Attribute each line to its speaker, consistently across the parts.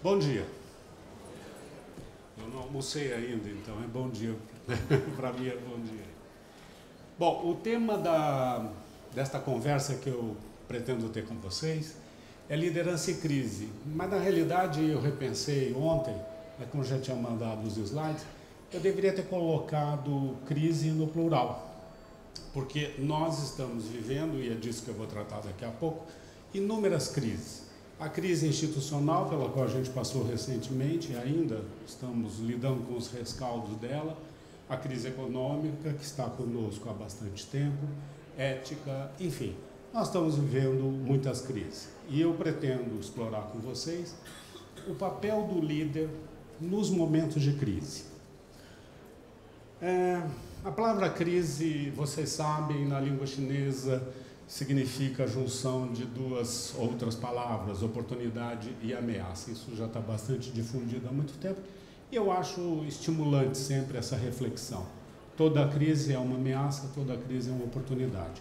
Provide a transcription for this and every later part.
Speaker 1: Bom dia. Eu não almocei ainda, então é bom dia. Para mim é bom dia. Bom, o tema da, desta conversa que eu pretendo ter com vocês é liderança e crise. Mas na realidade eu repensei ontem, é como já tinha mandado os slides, eu deveria ter colocado crise no plural. Porque nós estamos vivendo, e é disso que eu vou tratar daqui a pouco, inúmeras crises. A crise institucional, pela qual a gente passou recentemente, e ainda estamos lidando com os rescaldos dela, a crise econômica, que está conosco há bastante tempo, ética, enfim. Nós estamos vivendo muitas crises e eu pretendo explorar com vocês o papel do líder nos momentos de crise. É, a palavra crise, vocês sabem, na língua chinesa, significa a junção de duas outras palavras, oportunidade e ameaça. Isso já está bastante difundido há muito tempo e eu acho estimulante sempre essa reflexão. Toda crise é uma ameaça, toda crise é uma oportunidade.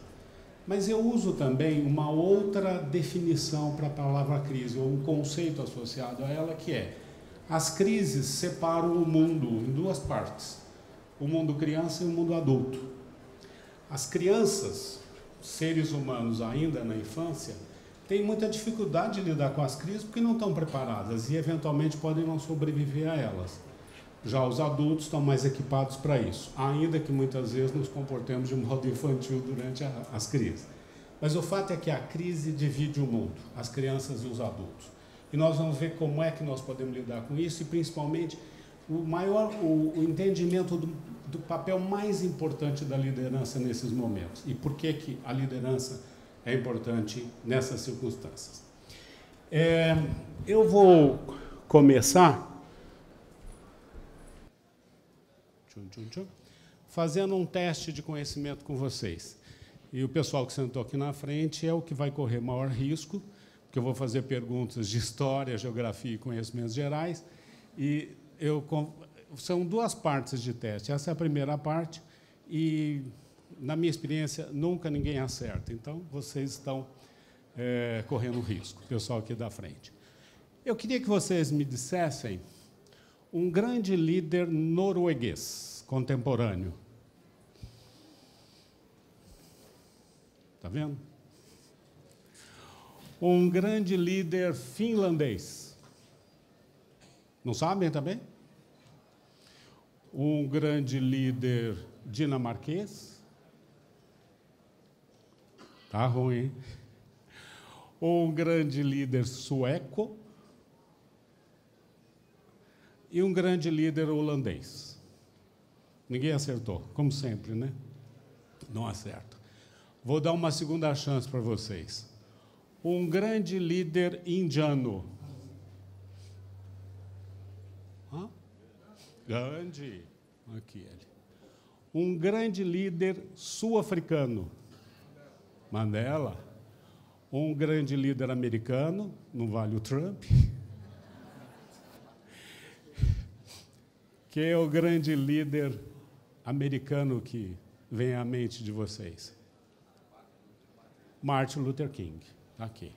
Speaker 1: Mas eu uso também uma outra definição para a palavra crise, ou um conceito associado a ela, que é: as crises separam o mundo em duas partes, o mundo criança e o mundo adulto. As crianças seres humanos ainda na infância têm muita dificuldade de lidar com as crises porque não estão preparadas e eventualmente podem não sobreviver a elas. Já os adultos estão mais equipados para isso, ainda que muitas vezes nos comportemos de modo infantil durante a, as crises. Mas o fato é que a crise divide o mundo, as crianças e os adultos. E nós vamos ver como é que nós podemos lidar com isso e, principalmente, o maior o, o entendimento do, do papel mais importante da liderança nesses momentos e por que, que a liderança é importante nessas circunstâncias. É, eu vou começar fazendo um teste de conhecimento com vocês. E o pessoal que sentou aqui na frente é o que vai correr maior risco, porque eu vou fazer perguntas de história, geografia e conhecimentos gerais. E eu são duas partes de teste. Essa é a primeira parte e, na minha experiência, nunca ninguém acerta. Então, vocês estão é, correndo risco, o pessoal aqui da frente. Eu queria que vocês me dissessem um grande líder norueguês contemporâneo. Está vendo? Um grande líder finlandês. Não sabem também? Tá um grande líder dinamarquês. Tá ruim. um grande líder sueco. E um grande líder holandês. Ninguém acertou, como sempre, né? Não acerta. Vou dar uma segunda chance para vocês. Um grande líder indiano. Gandhi, aqui ele. Um grande líder sul-africano, Mandela. Um grande líder americano, não vale o Trump. que é o grande líder americano que vem à mente de vocês? Martin Luther King, tá aqui.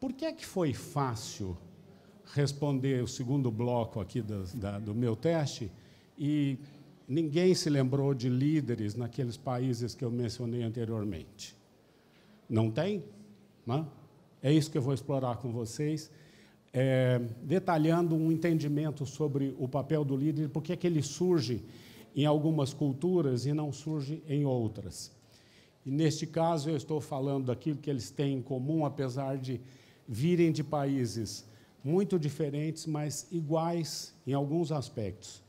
Speaker 1: Por que é que foi fácil responder o segundo bloco aqui do, da, do meu teste e ninguém se lembrou de líderes naqueles países que eu mencionei anteriormente. Não tem? Não? É isso que eu vou explorar com vocês, é, detalhando um entendimento sobre o papel do líder, por que ele surge em algumas culturas e não surge em outras. E neste caso, eu estou falando daquilo que eles têm em comum, apesar de virem de países muito diferentes, mas iguais em alguns aspectos.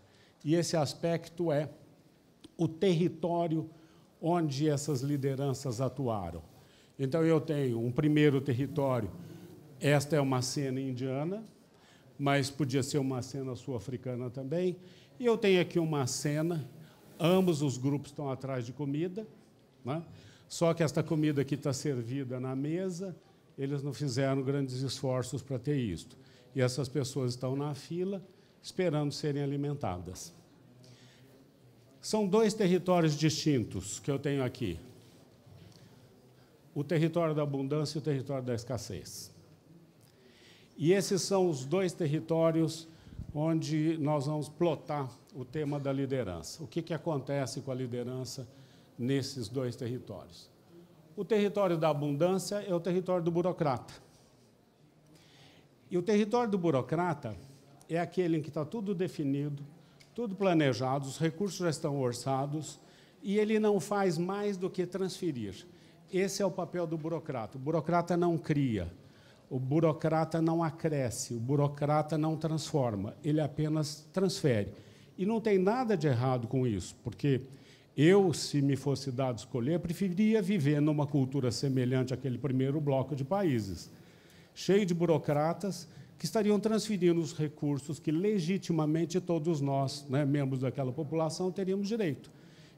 Speaker 1: E esse aspecto é o território onde essas lideranças atuaram. Então, eu tenho um primeiro território. Esta é uma cena indiana, mas podia ser uma cena sul-africana também. E eu tenho aqui uma cena. Ambos os grupos estão atrás de comida, né? só que esta comida aqui está servida na mesa eles não fizeram grandes esforços para ter isto. E essas pessoas estão na fila esperando serem alimentadas. São dois territórios distintos que eu tenho aqui: o território da abundância e o território da escassez. E esses são os dois territórios onde nós vamos plotar o tema da liderança. O que, que acontece com a liderança nesses dois territórios? O território da abundância é o território do burocrata. E o território do burocrata é aquele em que está tudo definido, tudo planejado, os recursos já estão orçados e ele não faz mais do que transferir. Esse é o papel do burocrata. O burocrata não cria, o burocrata não acresce, o burocrata não transforma, ele apenas transfere. E não tem nada de errado com isso, porque eu, se me fosse dado escolher, preferiria viver numa cultura semelhante àquele primeiro bloco de países, cheio de burocratas que estariam transferindo os recursos que legitimamente todos nós, né, membros daquela população, teríamos direito.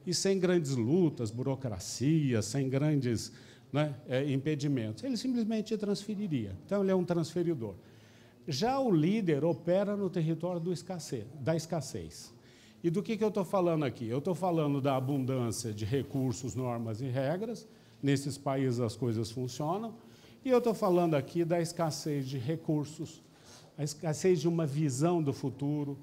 Speaker 1: E sem grandes lutas, burocracia, sem grandes né, eh, impedimentos. Ele simplesmente transferiria. Então, ele é um transferidor. Já o líder opera no território escassez, da escassez. E do que, que eu estou falando aqui? Eu estou falando da abundância de recursos, normas e regras. Nesses países as coisas funcionam. E eu estou falando aqui da escassez de recursos, a escassez de uma visão do futuro,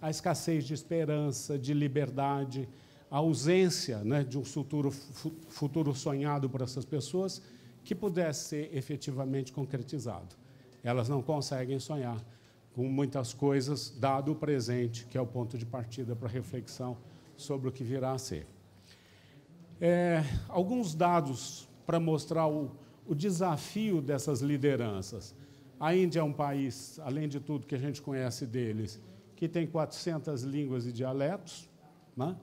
Speaker 1: a escassez de esperança, de liberdade, a ausência né, de um futuro, futuro sonhado por essas pessoas que pudesse ser efetivamente concretizado. Elas não conseguem sonhar com muitas coisas, dado o presente, que é o ponto de partida para reflexão sobre o que virá a ser. É, alguns dados para mostrar o, o desafio dessas lideranças. A Índia é um país, além de tudo que a gente conhece deles, que tem 400 línguas e dialetos. Né?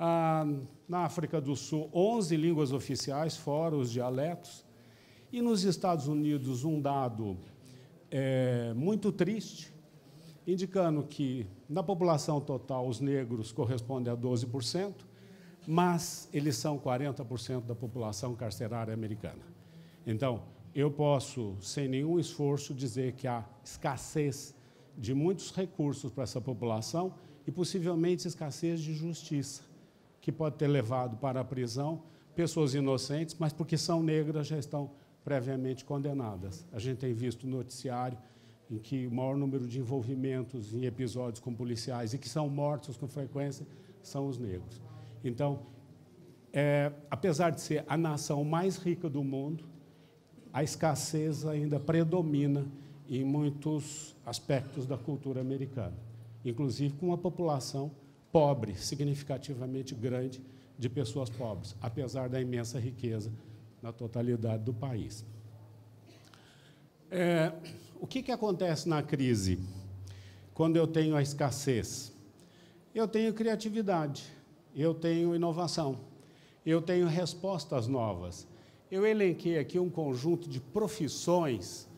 Speaker 1: Ah, na África do Sul, 11 línguas oficiais, fora os dialetos. E nos Estados Unidos, um dado é, muito triste, indicando que na população total os negros correspondem a 12%, mas eles são 40% da população carcerária americana. Então, eu posso, sem nenhum esforço, dizer que há escassez de muitos recursos para essa população e possivelmente escassez de justiça, que pode ter levado para a prisão pessoas inocentes, mas porque são negras já estão previamente condenadas. A gente tem visto noticiário em que o maior número de envolvimentos em episódios com policiais e que são mortos com frequência são os negros. Então, é, apesar de ser a nação mais rica do mundo, a escassez ainda predomina em muitos aspectos da cultura americana, inclusive com uma população pobre, significativamente grande, de pessoas pobres, apesar da imensa riqueza na totalidade do país. É, o que, que acontece na crise? Quando eu tenho a escassez? Eu tenho criatividade, eu tenho inovação, eu tenho respostas novas. Eu elenquei aqui um conjunto de profissões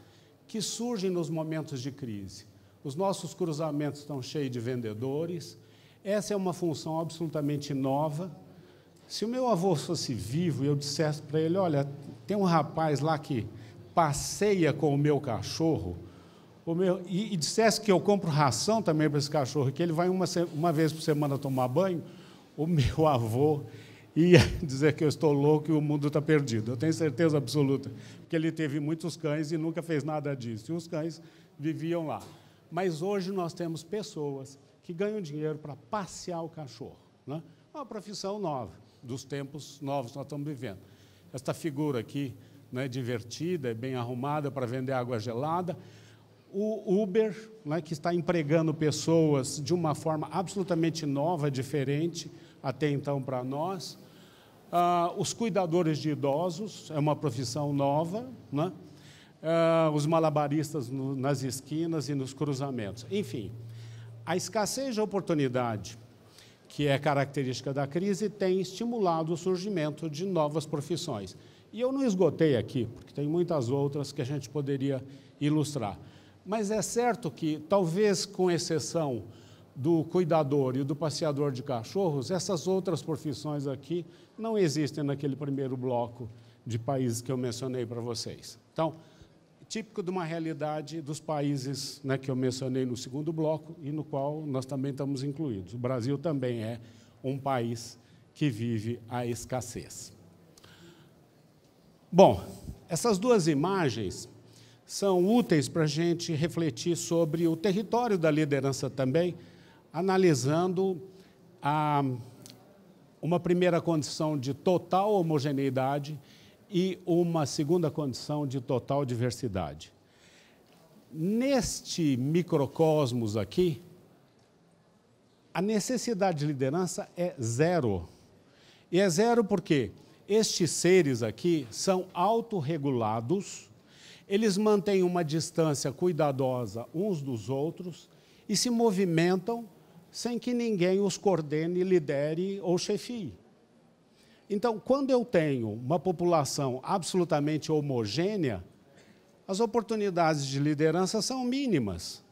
Speaker 1: que surgem nos momentos de crise. Os nossos cruzamentos estão cheios de vendedores. Essa é uma função absolutamente nova se o meu avô fosse vivo e eu dissesse para ele: Olha, tem um rapaz lá que passeia com o meu cachorro, o meu, e, e dissesse que eu compro ração também para esse cachorro, que ele vai uma, uma vez por semana tomar banho, o meu avô ia dizer que eu estou louco e o mundo está perdido. Eu tenho certeza absoluta, porque ele teve muitos cães e nunca fez nada disso. E os cães viviam lá. Mas hoje nós temos pessoas que ganham dinheiro para passear o cachorro. Né? Uma profissão nova dos tempos novos que nós estamos vivendo. Esta figura aqui, né, divertida é bem arrumada para vender água gelada, o Uber, né, que está empregando pessoas de uma forma absolutamente nova, diferente até então para nós. Ah, os cuidadores de idosos, é uma profissão nova. Né? Ah, os malabaristas no, nas esquinas e nos cruzamentos. Enfim, a escassez de oportunidade que é característica da crise, tem estimulado o surgimento de novas profissões. E eu não esgotei aqui, porque tem muitas outras que a gente poderia ilustrar. Mas é certo que, talvez com exceção do cuidador e do passeador de cachorros, essas outras profissões aqui não existem naquele primeiro bloco de países que eu mencionei para vocês. Então, típico de uma realidade dos países né, que eu mencionei no segundo bloco e no qual nós também estamos incluídos. O Brasil também é um país que vive a escassez. Bom, essas duas imagens são úteis para a gente refletir sobre o território da liderança também, analisando a, uma primeira condição de total homogeneidade e uma segunda condição de total diversidade. Neste microcosmos aqui, a necessidade de liderança é zero. E é zero porque estes seres aqui são autorregulados, eles mantêm uma distância cuidadosa uns dos outros e se movimentam sem que ninguém os coordene, lidere ou chefie. Então, quando eu tenho uma população absolutamente homogênea, as oportunidades de liderança são mínimas.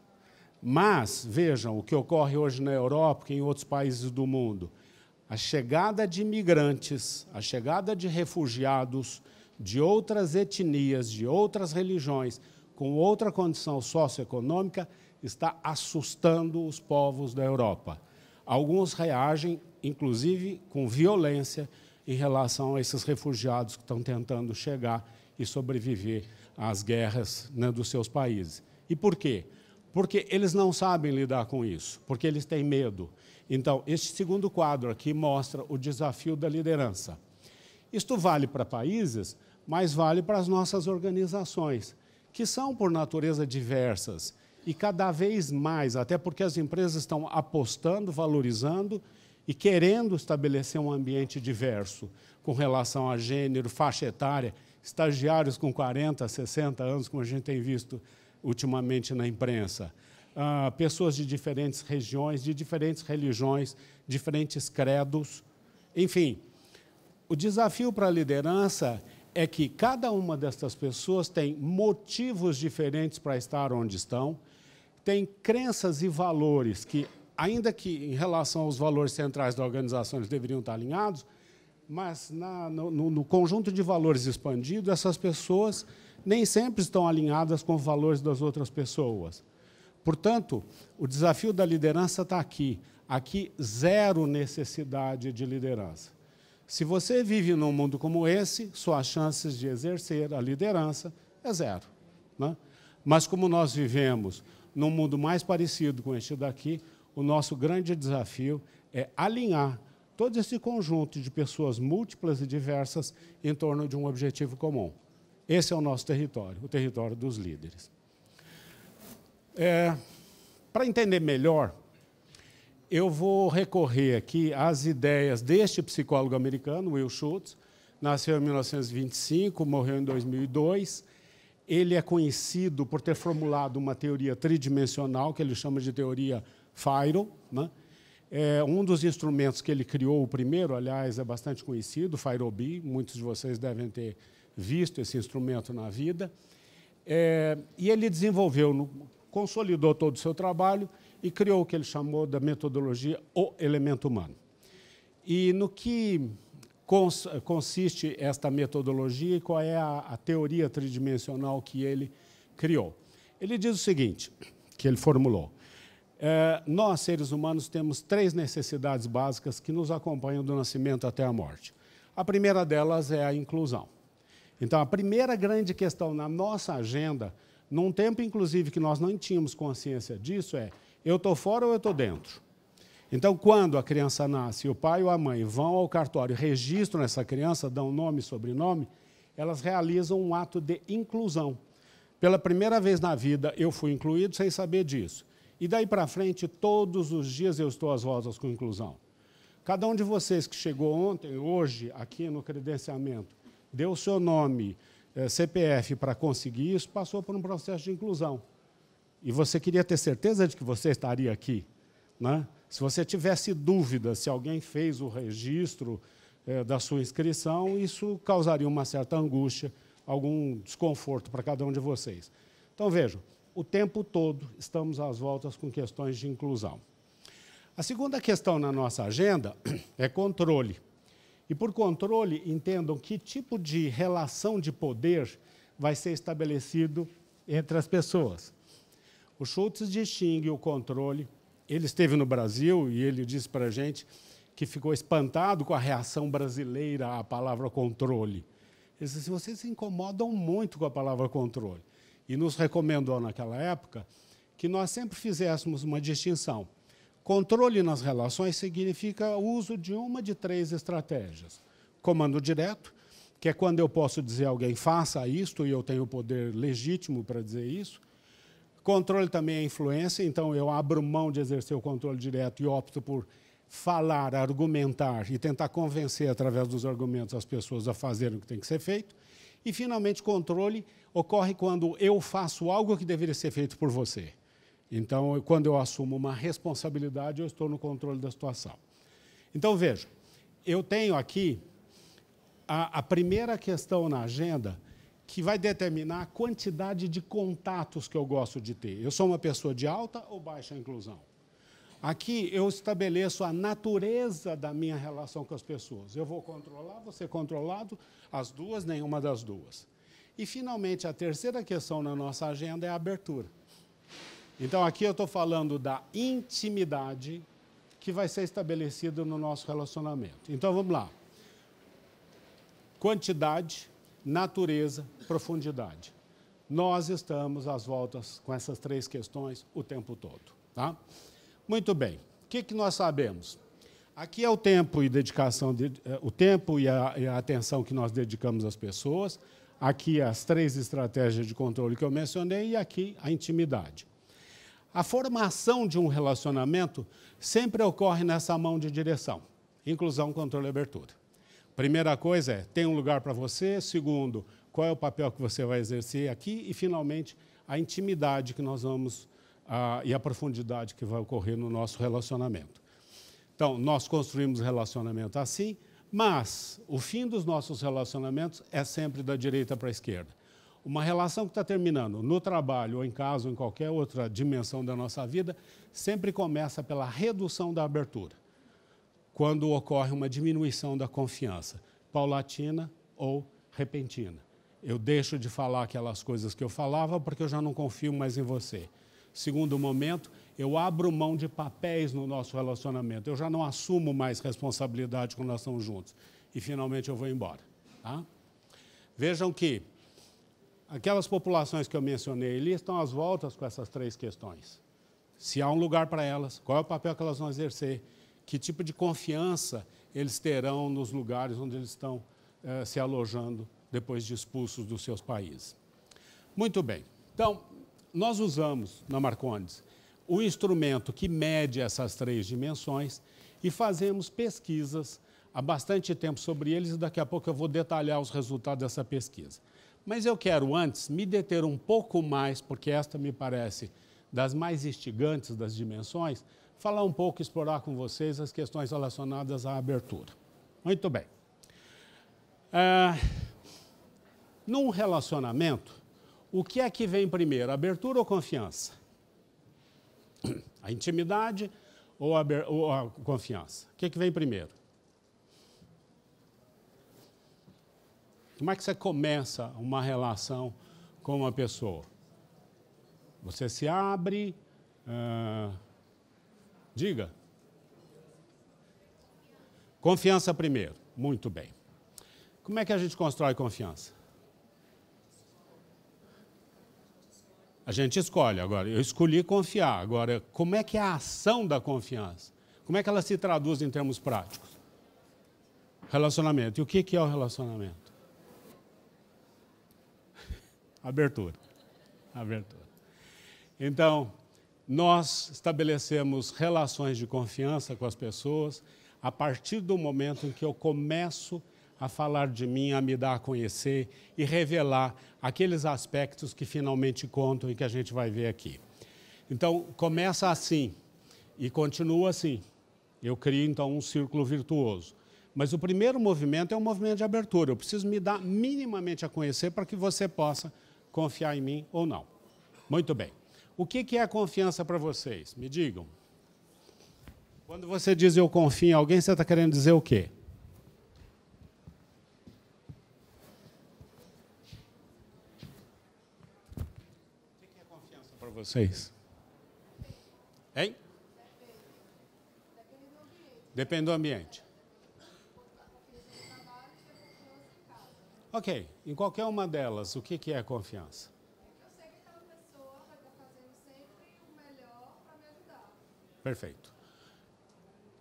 Speaker 1: Mas, vejam o que ocorre hoje na Europa e em outros países do mundo. A chegada de imigrantes, a chegada de refugiados de outras etnias, de outras religiões, com outra condição socioeconômica, está assustando os povos da Europa. Alguns reagem, inclusive com violência, em relação a esses refugiados que estão tentando chegar e sobreviver às guerras né, dos seus países. E por quê? Porque eles não sabem lidar com isso, porque eles têm medo. Então, este segundo quadro aqui mostra o desafio da liderança. Isto vale para países, mas vale para as nossas organizações, que são, por natureza, diversas. E cada vez mais, até porque as empresas estão apostando, valorizando e querendo estabelecer um ambiente diverso com relação a gênero, faixa etária, estagiários com 40, 60 anos, como a gente tem visto ultimamente na imprensa. Ah, pessoas de diferentes regiões, de diferentes religiões, diferentes credos. Enfim, o desafio para a liderança é que cada uma dessas pessoas tem motivos diferentes para estar onde estão, tem crenças e valores que ainda que em relação aos valores centrais da organização eles deveriam estar alinhados, mas na, no, no, conjunto de valores expandido, essas pessoas nem sempre estão alinhadas com os valores das outras pessoas. Portanto, o desafio da liderança está aqui. Aqui, zero necessidade de liderança. Se você vive num mundo como esse, suas chances de exercer a liderança é zero. Né? Mas como nós vivemos num mundo mais parecido com este daqui, o nosso grande desafio é alinhar todo esse conjunto de pessoas múltiplas e diversas em torno de um objetivo comum. Esse é o nosso território, o território dos líderes. É, Para entender melhor, eu vou recorrer aqui às ideias deste psicólogo americano, Will Schultz. Nasceu em 1925, morreu em 2002. Ele é conhecido por ter formulado uma teoria tridimensional, que ele chama de teoria Fyron, né? É, um dos instrumentos que ele criou, o primeiro, aliás, é bastante conhecido, Fairobi, muitos de vocês devem ter visto esse instrumento na vida. É, e ele desenvolveu, consolidou todo o seu trabalho e criou o que ele chamou da metodologia o elemento humano. E no que cons consiste esta metodologia e qual é a, a teoria tridimensional que ele criou? Ele diz o seguinte, que ele formulou. É, nós, seres humanos, temos três necessidades básicas que nos acompanham do nascimento até a morte. A primeira delas é a inclusão. Então, a primeira grande questão na nossa agenda, num tempo, inclusive, que nós não tínhamos consciência disso, é eu estou fora ou eu estou dentro? Então, quando a criança nasce e o pai ou a mãe vão ao cartório, registram essa criança, dão nome e sobrenome, elas realizam um ato de inclusão. Pela primeira vez na vida, eu fui incluído sem saber disso. E daí para frente, todos os dias eu estou às rosas com inclusão. Cada um de vocês que chegou ontem, hoje, aqui no credenciamento, deu seu nome, eh, CPF para conseguir isso, passou por um processo de inclusão. E você queria ter certeza de que você estaria aqui. Né? Se você tivesse dúvida se alguém fez o registro eh, da sua inscrição, isso causaria uma certa angústia, algum desconforto para cada um de vocês. Então, vejam, o tempo todo estamos às voltas com questões de inclusão. A segunda questão na nossa agenda é controle. E por controle, entendam que tipo de relação de poder vai ser estabelecido entre as pessoas. O Schultz distingue o controle. Ele esteve no Brasil e ele disse para a gente que ficou espantado com a reação brasileira à palavra controle. Ele disse assim, vocês se incomodam muito com a palavra controle e nos recomendou naquela época que nós sempre fizéssemos uma distinção. Controle nas relações significa o uso de uma de três estratégias. Comando direto, que é quando eu posso dizer a alguém faça isto e eu tenho o poder legítimo para dizer isso. Controle também é influência, então eu abro mão de exercer o controle direto e opto por falar, argumentar e tentar convencer através dos argumentos as pessoas a fazerem o que tem que ser feito. E finalmente controle ocorre quando eu faço algo que deveria ser feito por você. Então, quando eu assumo uma responsabilidade, eu estou no controle da situação. Então, veja, eu tenho aqui a, a primeira questão na agenda que vai determinar a quantidade de contatos que eu gosto de ter. Eu sou uma pessoa de alta ou baixa inclusão? Aqui eu estabeleço a natureza da minha relação com as pessoas. Eu vou controlar, vou ser controlado, as duas, nenhuma das duas. E, finalmente, a terceira questão na nossa agenda é a abertura. Então, aqui eu estou falando da intimidade que vai ser estabelecida no nosso relacionamento. Então, vamos lá. Quantidade, natureza, profundidade. Nós estamos às voltas com essas três questões o tempo todo. Tá? Muito bem. O que, que nós sabemos? Aqui é o tempo e dedicação, de, é, o tempo e a, e a atenção que nós dedicamos às pessoas Aqui as três estratégias de controle que eu mencionei e aqui a intimidade. A formação de um relacionamento sempre ocorre nessa mão de direção: inclusão, controle e abertura. Primeira coisa é: tem um lugar para você. Segundo, qual é o papel que você vai exercer aqui? E, finalmente, a intimidade que nós vamos ah, e a profundidade que vai ocorrer no nosso relacionamento. Então, nós construímos relacionamento assim, mas o fim dos nossos relacionamentos é sempre da direita para a esquerda. Uma relação que está terminando no trabalho ou em casa ou em qualquer outra dimensão da nossa vida sempre começa pela redução da abertura, quando ocorre uma diminuição da confiança, paulatina ou repentina. Eu deixo de falar aquelas coisas que eu falava porque eu já não confio mais em você. Segundo momento, eu abro mão de papéis no nosso relacionamento, eu já não assumo mais responsabilidade quando nós estamos juntos. E finalmente eu vou embora. Tá? Vejam que aquelas populações que eu mencionei ali estão às voltas com essas três questões. Se há um lugar para elas, qual é o papel que elas vão exercer, que tipo de confiança eles terão nos lugares onde eles estão eh, se alojando depois de expulsos dos seus países. Muito bem. Então, nós usamos na Marcondes o instrumento que mede essas três dimensões e fazemos pesquisas há bastante tempo sobre eles e daqui a pouco eu vou detalhar os resultados dessa pesquisa. Mas eu quero antes me deter um pouco mais, porque esta me parece das mais instigantes das dimensões, falar um pouco, explorar com vocês as questões relacionadas à abertura. Muito bem. É, num relacionamento, o que é que vem primeiro, abertura ou confiança? A intimidade ou a, ou a confiança? O que, é que vem primeiro? Como é que você começa uma relação com uma pessoa? Você se abre. Uh, diga. Confiança primeiro. Muito bem. Como é que a gente constrói confiança? A gente escolhe agora. Eu escolhi confiar. Agora, como é que é a ação da confiança? Como é que ela se traduz em termos práticos? Relacionamento. E o que é o relacionamento? Abertura. Abertura. Então, nós estabelecemos relações de confiança com as pessoas a partir do momento em que eu começo a falar de mim, a me dar a conhecer e revelar aqueles aspectos que finalmente contam e que a gente vai ver aqui. Então, começa assim e continua assim. Eu crio então um círculo virtuoso. Mas o primeiro movimento é um movimento de abertura. Eu preciso me dar minimamente a conhecer para que você possa confiar em mim ou não. Muito bem. O que é a confiança para vocês? Me digam. Quando você diz eu confio em alguém, você está querendo dizer o quê? vocês? Hein? Depende do ambiente. Ok, em qualquer uma delas, o que, que é confiança? Perfeito.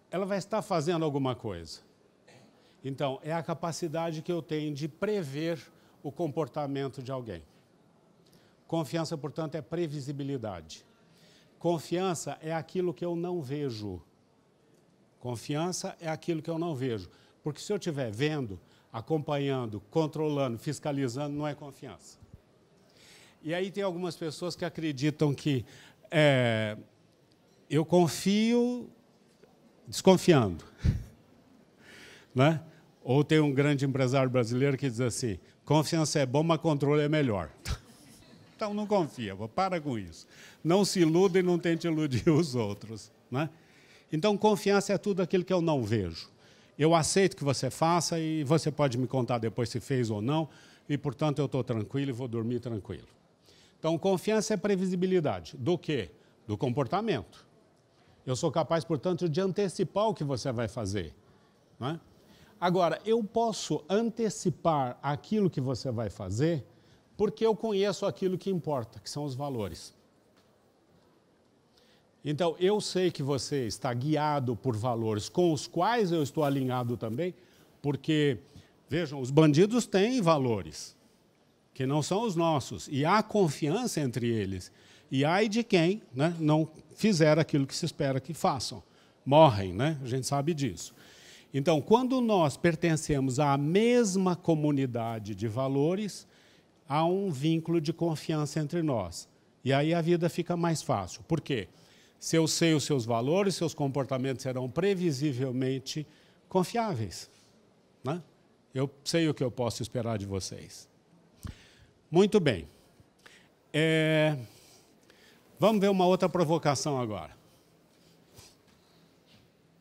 Speaker 1: Ela vai estar fazendo alguma coisa. Então, é a capacidade que eu tenho de prever o comportamento de alguém. Confiança, portanto, é previsibilidade. Confiança é aquilo que eu não vejo. Confiança é aquilo que eu não vejo. Porque se eu estiver vendo, acompanhando, controlando, fiscalizando, não é confiança. E aí tem algumas pessoas que acreditam que é, eu confio desconfiando. Né? Ou tem um grande empresário brasileiro que diz assim: confiança é bom, mas controle é melhor. Então não confia, para com isso. Não se iluda e não tente iludir os outros. Né? Então, confiança é tudo aquilo que eu não vejo. Eu aceito que você faça e você pode me contar depois se fez ou não, e portanto eu estou tranquilo e vou dormir tranquilo. Então, confiança é previsibilidade. Do quê? Do comportamento. Eu sou capaz, portanto, de antecipar o que você vai fazer. Né? Agora, eu posso antecipar aquilo que você vai fazer porque eu conheço aquilo que importa, que são os valores. Então, eu sei que você está guiado por valores com os quais eu estou alinhado também, porque, vejam, os bandidos têm valores que não são os nossos, e há confiança entre eles. E ai de quem né, não fizer aquilo que se espera que façam. Morrem, né? a gente sabe disso. Então, quando nós pertencemos à mesma comunidade de valores, há um vínculo de confiança entre nós. E aí a vida fica mais fácil. Por quê? Se eu sei os seus valores, seus comportamentos serão previsivelmente confiáveis. Né? Eu sei o que eu posso esperar de vocês. Muito bem. É... Vamos ver uma outra provocação agora.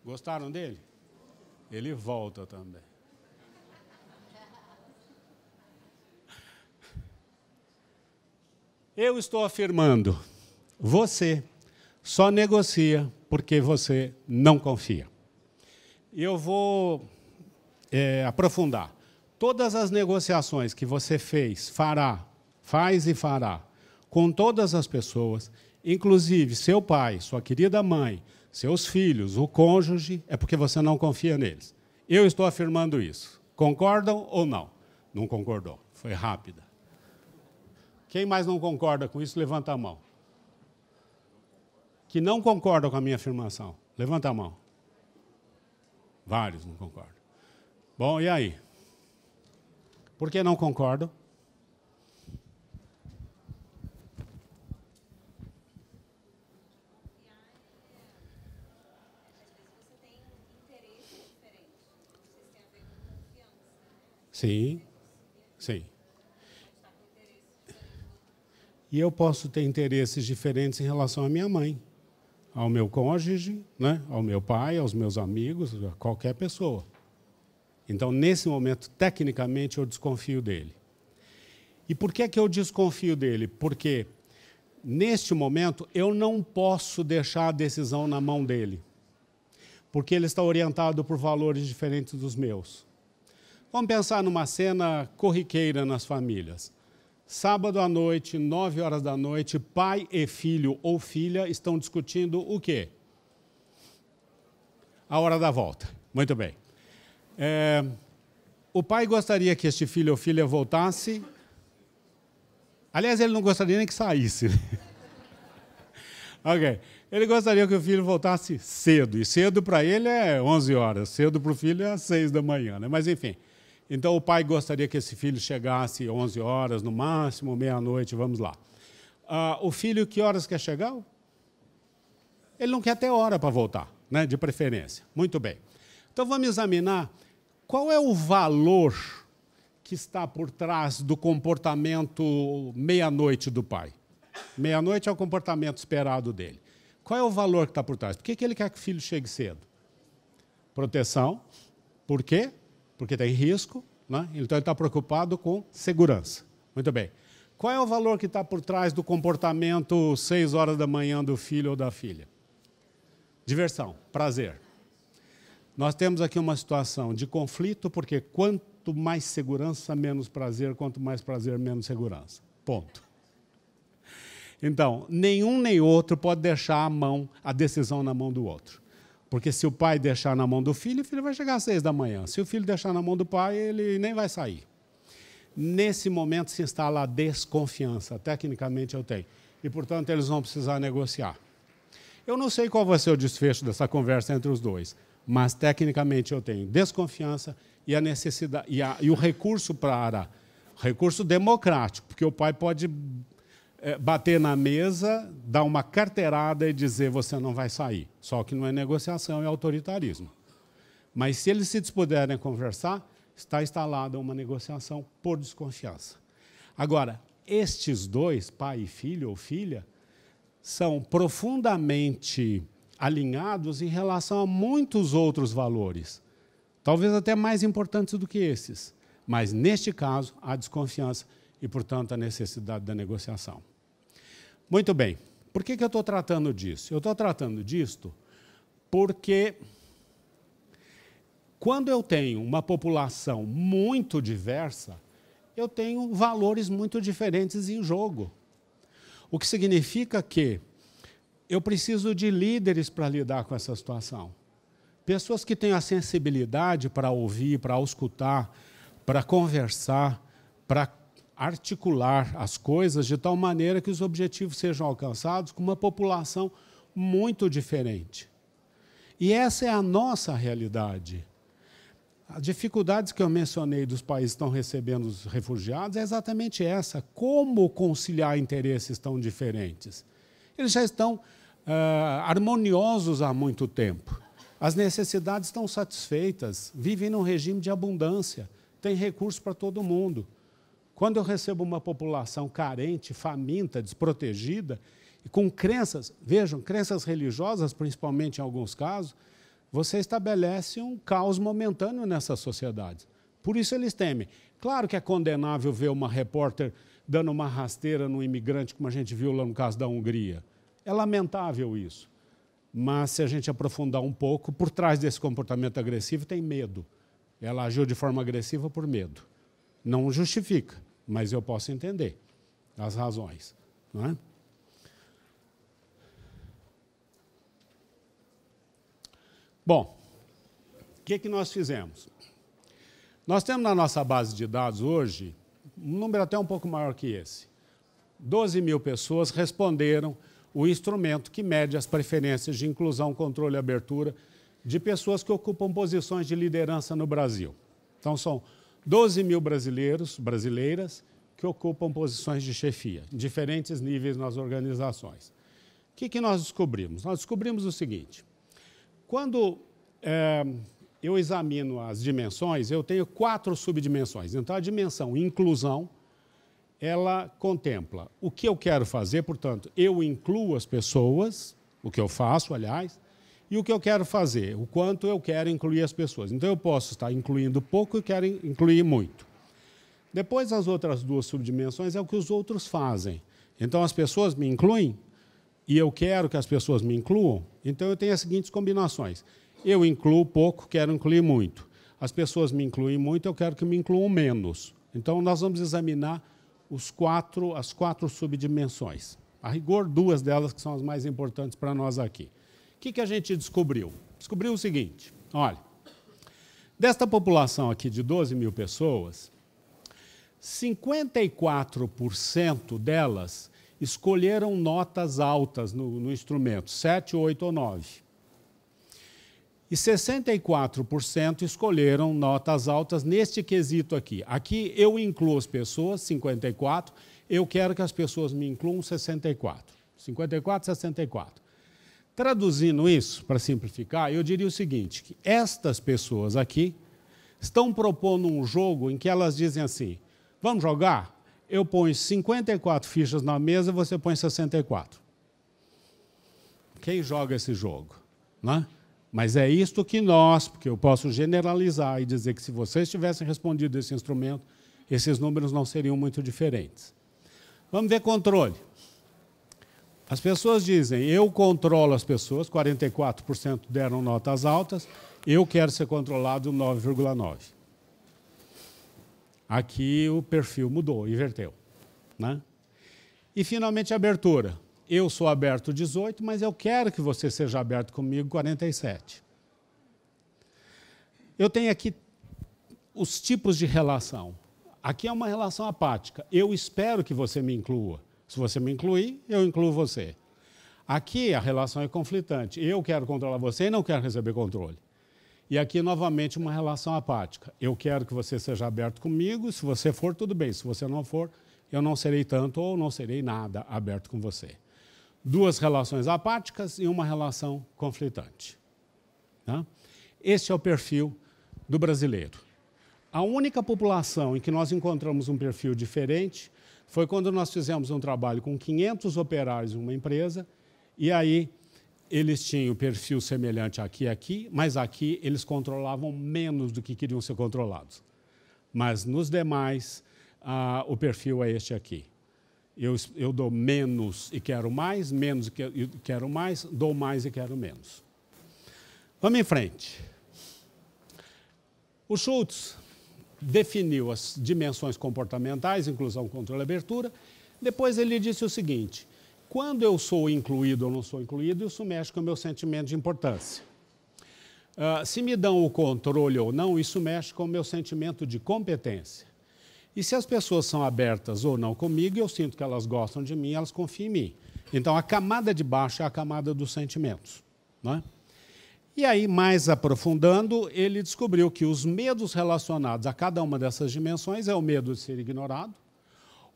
Speaker 1: Gostaram dele? Ele volta também. Eu estou afirmando, você só negocia porque você não confia. Eu vou é, aprofundar. Todas as negociações que você fez, fará, faz e fará, com todas as pessoas, inclusive seu pai, sua querida mãe, seus filhos, o cônjuge, é porque você não confia neles. Eu estou afirmando isso. Concordam ou não? Não concordou. Foi rápida. Quem mais não concorda com isso, levanta a mão. Que não concordam com a minha afirmação, levanta a mão. Vários não concordam. Bom, e aí? Por que não concordam? Sim. E eu posso ter interesses diferentes em relação à minha mãe, ao meu cônjuge, né? ao meu pai, aos meus amigos, a qualquer pessoa. Então, nesse momento, tecnicamente, eu desconfio dele. E por que, é que eu desconfio dele? Porque, neste momento, eu não posso deixar a decisão na mão dele, porque ele está orientado por valores diferentes dos meus. Vamos pensar numa cena corriqueira nas famílias. Sábado à noite, 9 horas da noite, pai e filho ou filha estão discutindo o quê? A hora da volta. Muito bem. É, o pai gostaria que este filho ou filha voltasse. Aliás, ele não gostaria nem que saísse. ok. Ele gostaria que o filho voltasse cedo. E cedo para ele é 11 horas, cedo para o filho é 6 da manhã. Né? Mas, enfim. Então o pai gostaria que esse filho chegasse 11 horas, no máximo meia-noite, vamos lá. Ah, o filho, que horas quer chegar? Ele não quer ter hora para voltar, né? de preferência. Muito bem. Então vamos examinar qual é o valor que está por trás do comportamento meia-noite do pai. Meia-noite é o comportamento esperado dele. Qual é o valor que está por trás? Por que, que ele quer que o filho chegue cedo? Proteção. Por quê? porque tem risco, né? então ele está preocupado com segurança. Muito bem. Qual é o valor que está por trás do comportamento 6 horas da manhã do filho ou da filha? Diversão, prazer. Nós temos aqui uma situação de conflito, porque quanto mais segurança, menos prazer, quanto mais prazer, menos segurança. Ponto. Então, nenhum nem outro pode deixar a mão, a decisão na mão do outro. Porque se o pai deixar na mão do filho, o filho vai chegar às seis da manhã. Se o filho deixar na mão do pai, ele nem vai sair. Nesse momento se instala a desconfiança, tecnicamente eu tenho. E, portanto, eles vão precisar negociar. Eu não sei qual vai ser o desfecho dessa conversa entre os dois, mas, tecnicamente, eu tenho desconfiança e a necessidade e, a, e o recurso para recurso democrático, porque o pai pode é, bater na mesa, dar uma carteirada e dizer você não vai sair. Só que não é negociação, é autoritarismo. Mas se eles se a conversar, está instalada uma negociação por desconfiança. Agora, estes dois, pai e filho ou filha, são profundamente alinhados em relação a muitos outros valores, talvez até mais importantes do que esses. Mas, neste caso, há desconfiança e, portanto, a necessidade da negociação. Muito bem. Por que, que eu estou tratando disso? Eu estou tratando disto porque quando eu tenho uma população muito diversa, eu tenho valores muito diferentes em jogo. O que significa que eu preciso de líderes para lidar com essa situação. Pessoas que tenham a sensibilidade para ouvir, para escutar, para conversar, para articular as coisas de tal maneira que os objetivos sejam alcançados com uma população muito diferente. E essa é a nossa realidade. As dificuldades que eu mencionei dos países que estão recebendo os refugiados é exatamente essa: como conciliar interesses tão diferentes. Eles já estão uh, harmoniosos há muito tempo. As necessidades estão satisfeitas, vivem num regime de abundância, tem recursos para todo mundo. Quando eu recebo uma população carente, faminta, desprotegida, e com crenças, vejam, crenças religiosas, principalmente em alguns casos, você estabelece um caos momentâneo nessa sociedade. Por isso eles temem. Claro que é condenável ver uma repórter dando uma rasteira num imigrante, como a gente viu lá no caso da Hungria. É lamentável isso. Mas se a gente aprofundar um pouco, por trás desse comportamento agressivo tem medo. Ela agiu de forma agressiva por medo. Não justifica, mas eu posso entender as razões. Não é? Bom, o que, é que nós fizemos? Nós temos na nossa base de dados hoje um número até um pouco maior que esse. 12 mil pessoas responderam o instrumento que mede as preferências de inclusão, controle e abertura de pessoas que ocupam posições de liderança no Brasil. Então, são 12 mil brasileiros, brasileiras, que ocupam posições de chefia, em diferentes níveis nas organizações. O que, que nós descobrimos? Nós descobrimos o seguinte: quando é, eu examino as dimensões, eu tenho quatro subdimensões. Então, a dimensão inclusão, ela contempla o que eu quero fazer, portanto, eu incluo as pessoas, o que eu faço, aliás, e o que eu quero fazer, o quanto eu quero incluir as pessoas. Então eu posso estar incluindo pouco e quero incluir muito. Depois as outras duas subdimensões é o que os outros fazem. Então as pessoas me incluem e eu quero que as pessoas me incluam. Então eu tenho as seguintes combinações: eu incluo pouco, quero incluir muito. As pessoas me incluem muito, eu quero que me incluam menos. Então nós vamos examinar os quatro, as quatro subdimensões. A rigor, duas delas que são as mais importantes para nós aqui que, que a gente descobriu? Descobriu o seguinte: olha, desta população aqui de 12 mil pessoas, 54% delas escolheram notas altas no, no instrumento, 7, 8 ou 9. E 64% escolheram notas altas neste quesito aqui. Aqui eu incluo as pessoas, 54, eu quero que as pessoas me incluam 64. 54, 64. Traduzindo isso, para simplificar, eu diria o seguinte: que estas pessoas aqui estão propondo um jogo em que elas dizem assim: vamos jogar? Eu ponho 54 fichas na mesa, você põe 64. Quem joga esse jogo? Né? Mas é isto que nós, porque eu posso generalizar e dizer que se vocês tivessem respondido esse instrumento, esses números não seriam muito diferentes. Vamos ver controle. As pessoas dizem, eu controlo as pessoas, 44% deram notas altas, eu quero ser controlado 9,9%. Aqui o perfil mudou, inverteu. Né? E finalmente a abertura. Eu sou aberto 18, mas eu quero que você seja aberto comigo 47. Eu tenho aqui os tipos de relação. Aqui é uma relação apática. Eu espero que você me inclua. Se você me incluir, eu incluo você. Aqui a relação é conflitante. Eu quero controlar você e não quero receber controle. E aqui, novamente, uma relação apática. Eu quero que você seja aberto comigo. Se você for, tudo bem. Se você não for, eu não serei tanto ou não serei nada aberto com você. Duas relações apáticas e uma relação conflitante. Este tá? Esse é o perfil do brasileiro. A única população em que nós encontramos um perfil diferente foi quando nós fizemos um trabalho com 500 operários em uma empresa, e aí eles tinham perfil semelhante aqui e aqui, mas aqui eles controlavam menos do que queriam ser controlados. Mas nos demais, ah, o perfil é este aqui. Eu, eu dou menos e quero mais, menos e quero mais, dou mais e quero menos. Vamos em frente. O Schultz definiu as dimensões comportamentais, inclusão, controle e abertura. Depois ele disse o seguinte: quando eu sou incluído ou não sou incluído, isso mexe com o meu sentimento de importância. Uh, se me dão o controle ou não, isso mexe com o meu sentimento de competência. E se as pessoas são abertas ou não comigo, eu sinto que elas gostam de mim, elas confiam em mim. Então, a camada de baixo é a camada dos sentimentos. Não é? E aí, mais aprofundando, ele descobriu que os medos relacionados a cada uma dessas dimensões é o medo de ser ignorado,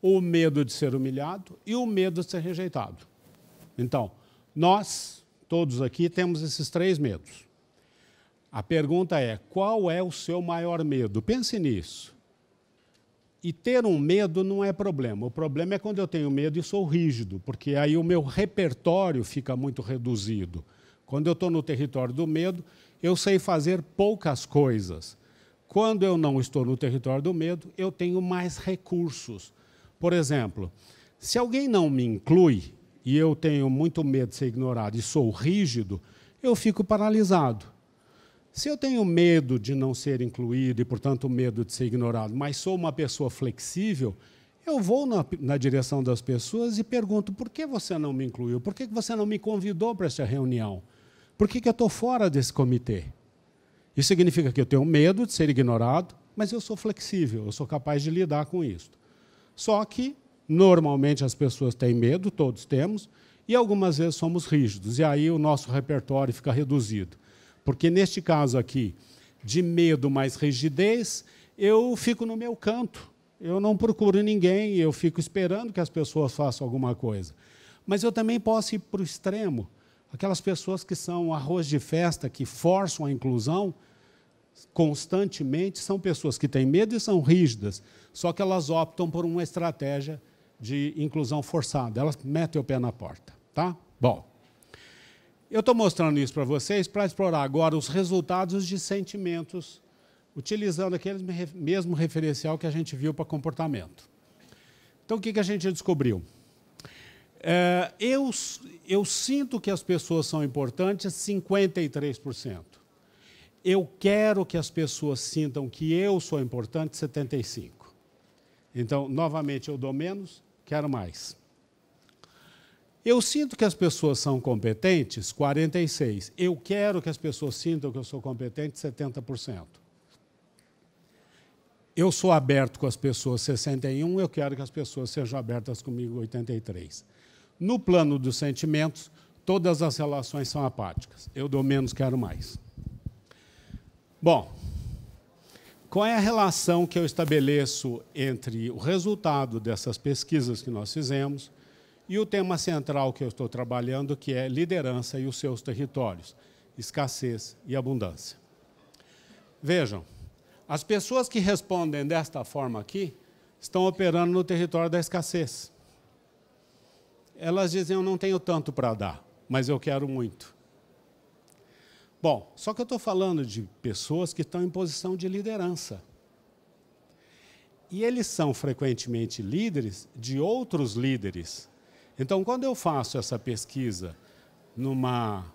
Speaker 1: o medo de ser humilhado e o medo de ser rejeitado. Então, nós, todos aqui, temos esses três medos. A pergunta é: qual é o seu maior medo? Pense nisso. E ter um medo não é problema. O problema é quando eu tenho medo e sou rígido, porque aí o meu repertório fica muito reduzido quando eu estou no território do medo, eu sei fazer poucas coisas. Quando eu não estou no território do medo, eu tenho mais recursos. Por exemplo, se alguém não me inclui e eu tenho muito medo de ser ignorado e sou rígido, eu fico paralisado. Se eu tenho medo de não ser incluído e, portanto, medo de ser ignorado, mas sou uma pessoa flexível, eu vou na, na, direção das pessoas e pergunto: por que você não me incluiu? Por que você não me convidou para essa reunião? Por que, que eu estou fora desse comitê? Isso significa que eu tenho medo de ser ignorado, mas eu sou flexível, eu sou capaz de lidar com isso. Só que, normalmente, as pessoas têm medo, todos temos, e algumas vezes somos rígidos, e aí o nosso repertório fica reduzido. Porque, neste caso aqui, de medo mais rigidez, eu fico no meu canto, eu não procuro ninguém, eu fico esperando que as pessoas façam alguma coisa. Mas eu também posso ir para o extremo. Aquelas pessoas que são arroz de festa, que forçam a inclusão constantemente, são pessoas que têm medo e são rígidas, só que elas optam por uma estratégia de inclusão forçada, elas metem o pé na porta. Tá? Bom, eu estou mostrando isso para vocês para explorar agora os resultados de sentimentos, utilizando aquele mesmo referencial que a gente viu para comportamento. Então, o que, que a gente descobriu? É, eu, eu sinto que as pessoas são importantes 53%. Eu quero que as pessoas sintam que eu sou importante 75%. Então, novamente, eu dou menos, quero mais. Eu sinto que as pessoas são competentes, 46. Eu quero que as pessoas sintam que eu sou competente, 70%. Eu sou aberto com as pessoas, 61. Eu quero que as pessoas sejam abertas comigo, 83. No plano dos sentimentos, todas as relações são apáticas. Eu dou menos, quero mais. Bom, qual é a relação que eu estabeleço entre o resultado dessas pesquisas que nós fizemos e o tema central que eu estou trabalhando, que é liderança e os seus territórios, escassez e abundância? Vejam, as pessoas que respondem desta forma aqui estão operando no território da escassez elas dizem: Eu não tenho tanto para dar, mas eu quero muito. Bom, só que eu estou falando de pessoas que estão em posição de liderança. E eles são frequentemente líderes de outros líderes. Então, quando eu faço essa pesquisa numa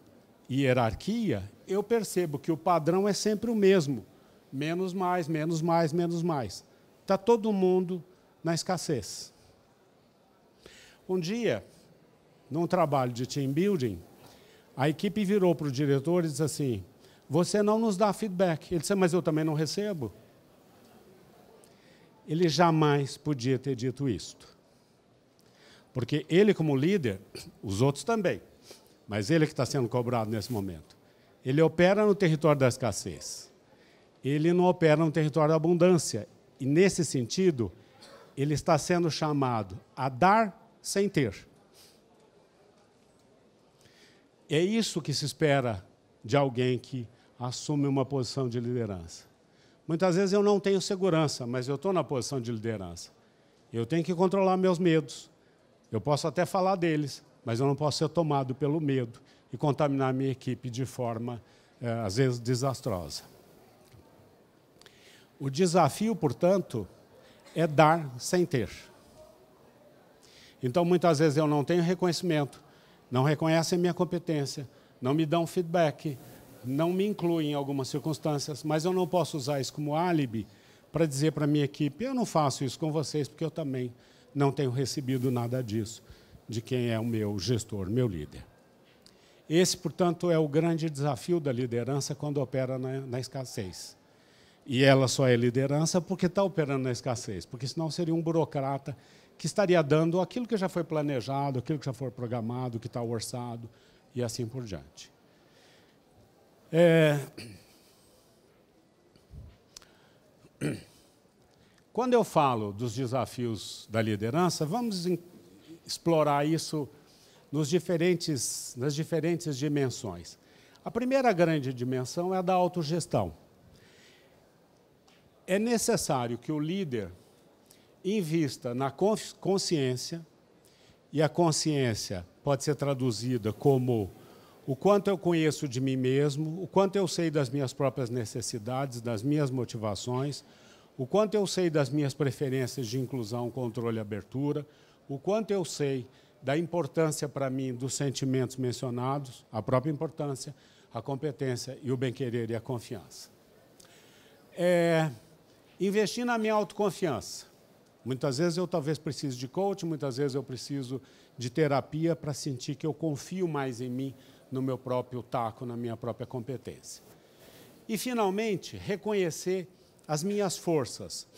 Speaker 1: hierarquia, eu percebo que o padrão é sempre o mesmo: menos mais, menos mais, menos mais. Está todo mundo na escassez. Um dia, num trabalho de team building, a equipe virou para o diretor e disse assim: Você não nos dá feedback. Ele disse: Mas eu também não recebo. Ele jamais podia ter dito isto. Porque ele, como líder, os outros também, mas ele que está sendo cobrado nesse momento, ele opera no território da escassez. Ele não opera no território da abundância. E, nesse sentido, ele está sendo chamado a dar sem ter. É isso que se espera de alguém que assume uma posição de liderança. Muitas vezes eu não tenho segurança, mas eu estou na posição de liderança. Eu tenho que controlar meus medos. Eu posso até falar deles, mas eu não posso ser tomado pelo medo e contaminar minha equipe de forma, eh, às vezes, desastrosa. O desafio, portanto, é dar sem ter. Então, muitas vezes eu não tenho reconhecimento, não reconhecem minha competência, não me dão feedback, não me incluem em algumas circunstâncias, mas eu não posso usar isso como álibi para dizer para a minha equipe: eu não faço isso com vocês, porque eu também não tenho recebido nada disso, de quem é o meu gestor, meu líder. Esse, portanto, é o grande desafio da liderança quando opera na, na escassez. E ela só é liderança porque está operando na escassez, porque senão seria um burocrata que estaria dando aquilo que já foi planejado, aquilo que já foi programado, que está orçado e assim por diante. É... Quando eu falo dos desafios da liderança, vamos explorar isso nos diferentes, nas diferentes dimensões. A primeira grande dimensão é a da autogestão. É necessário que o líder invista na consciência, e a consciência pode ser traduzida como o quanto eu conheço de mim mesmo, o quanto eu sei das minhas próprias necessidades, das minhas motivações, o quanto eu sei das minhas preferências de inclusão, controle e abertura, o quanto eu sei da importância para mim dos sentimentos mencionados, a própria importância, a competência e o bem-querer e a confiança. É, investir na minha autoconfiança. Muitas vezes eu talvez preciso de coach, muitas vezes eu preciso de terapia para sentir que eu confio mais em mim, no meu próprio taco, na minha própria competência. E finalmente, reconhecer as minhas forças.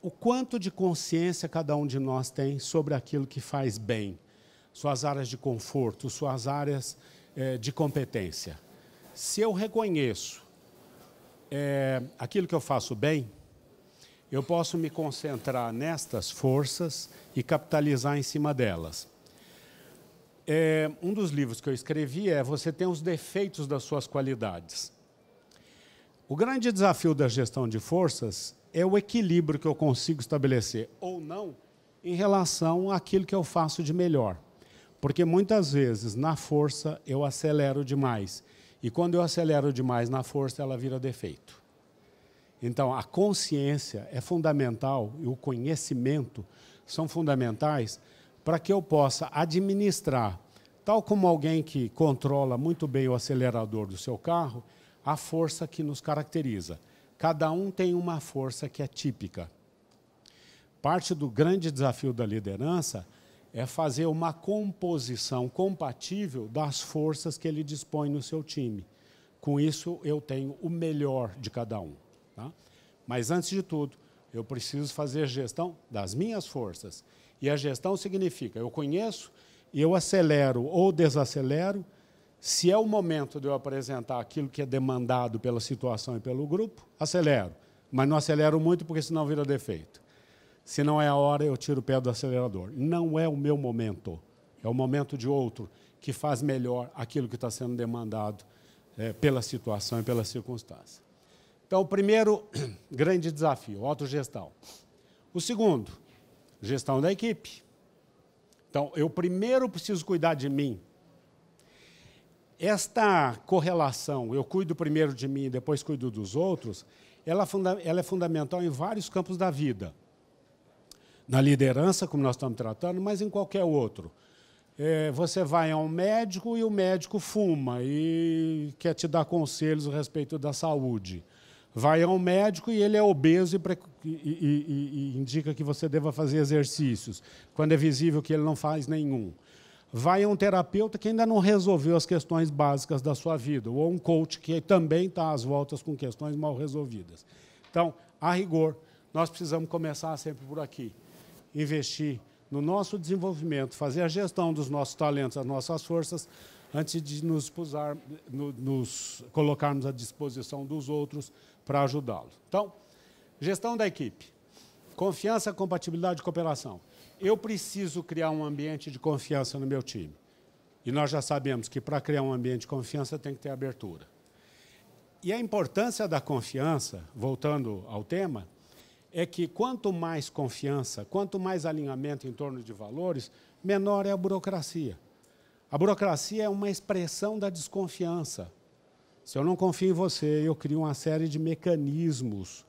Speaker 1: O quanto de consciência cada um de nós tem sobre aquilo que faz bem, suas áreas de conforto, suas áreas eh, de competência. Se eu reconheço eh, aquilo que eu faço bem, eu posso me concentrar nestas forças e capitalizar em cima delas. É, um dos livros que eu escrevi é Você tem os defeitos das suas qualidades. O grande desafio da gestão de forças é o equilíbrio que eu consigo estabelecer ou não em relação àquilo que eu faço de melhor. Porque muitas vezes na força eu acelero demais. E quando eu acelero demais na força, ela vira defeito. Então, a consciência é fundamental e o conhecimento são fundamentais para que eu possa administrar, tal como alguém que controla muito bem o acelerador do seu carro, a força que nos caracteriza. Cada um tem uma força que é típica. Parte do grande desafio da liderança é fazer uma composição compatível das forças que ele dispõe no seu time. Com isso, eu tenho o melhor de cada um. Tá? Mas antes de tudo, eu preciso fazer gestão das minhas forças. E a gestão significa, eu conheço e eu acelero ou desacelero, se é o momento de eu apresentar aquilo que é demandado pela situação e pelo grupo, acelero. Mas não acelero muito, porque senão vira defeito. Se não é a hora, eu tiro o pé do acelerador. Não é o meu momento. É o momento de outro que faz melhor aquilo que está sendo demandado é, pela situação e pela circunstância. Então, o primeiro grande desafio, autogestão. O segundo, gestão da equipe. Então, eu primeiro preciso cuidar de mim. Esta correlação, eu cuido primeiro de mim, e depois cuido dos outros, ela, é ela é fundamental em vários campos da vida. Na liderança, como nós estamos tratando, mas em qualquer outro é, você vai a um médico e o médico fuma e quer te dar conselhos a respeito da saúde vai a um médico e ele é obeso e, e, e, e, indica que você deva fazer exercícios, quando é visível que ele não faz nenhum. Vai a um terapeuta que ainda não resolveu as questões básicas da sua vida, ou um coach que também está às voltas com questões mal resolvidas. Então, a rigor, nós precisamos começar sempre por aqui. Investir no nosso desenvolvimento, fazer a gestão dos nossos talentos, das nossas forças, antes de nos, pusar, nos colocarmos à disposição dos outros para ajudá-los. Então, gestão da equipe. Confiança, compatibilidade e cooperação. Eu preciso criar um ambiente de confiança no meu time. E nós já sabemos que para criar um ambiente de confiança tem que ter abertura. E a importância da confiança, voltando ao tema, é que quanto mais confiança, quanto mais alinhamento em torno de valores, menor é a burocracia. A burocracia é uma expressão da desconfiança. Se eu não confio em você, eu crio uma série de mecanismos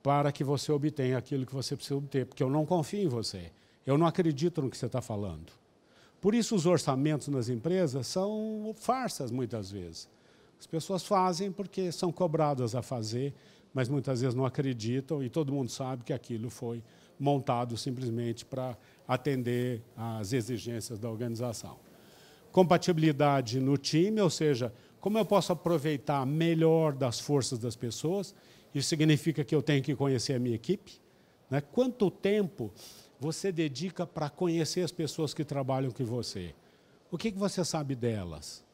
Speaker 1: para que você obtenha aquilo que você precisa obter, porque eu não confio em você. Eu não acredito no que você está falando. Por isso, os orçamentos nas empresas são farsas, muitas vezes. As pessoas fazem porque são cobradas a fazer, mas muitas vezes não acreditam e todo mundo sabe que aquilo foi montado simplesmente para atender às exigências da organização compatibilidade no time, ou seja, como eu posso aproveitar melhor das forças das pessoas. Isso significa que eu tenho que conhecer a minha equipe. Né? Quanto tempo você dedica para conhecer as pessoas que trabalham com você? O que, que você sabe delas?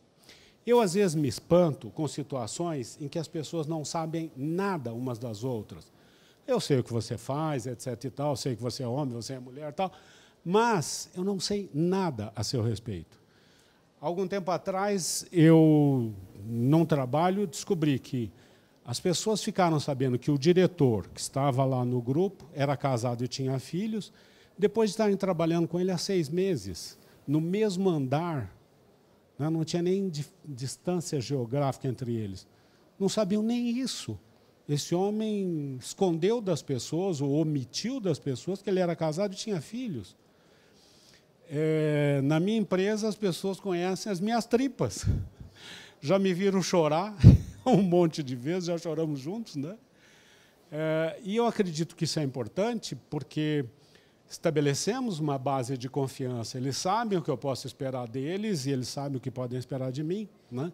Speaker 1: Eu, às vezes, me espanto com situações em que as pessoas não sabem nada umas das outras. Eu sei o que você faz, etc. e tal, sei que você é homem, você é mulher tal, mas eu não sei nada a seu respeito. Algum tempo atrás, eu não trabalho, descobri que as pessoas ficaram sabendo que o diretor que estava lá no grupo era casado e tinha filhos, depois de estarem trabalhando com ele há seis meses, no mesmo andar, né, não tinha nem distância geográfica entre eles. Não sabiam nem isso. Esse homem escondeu das pessoas, ou omitiu das pessoas, que ele era casado e tinha filhos. É, na minha empresa, as pessoas conhecem as minhas tripas. Já me viram chorar um monte de vezes, já choramos juntos, né? É, e eu acredito que isso é importante, porque estabelecemos uma base de confiança. Eles sabem o que eu posso esperar deles e eles sabem o que podem esperar de mim. Né?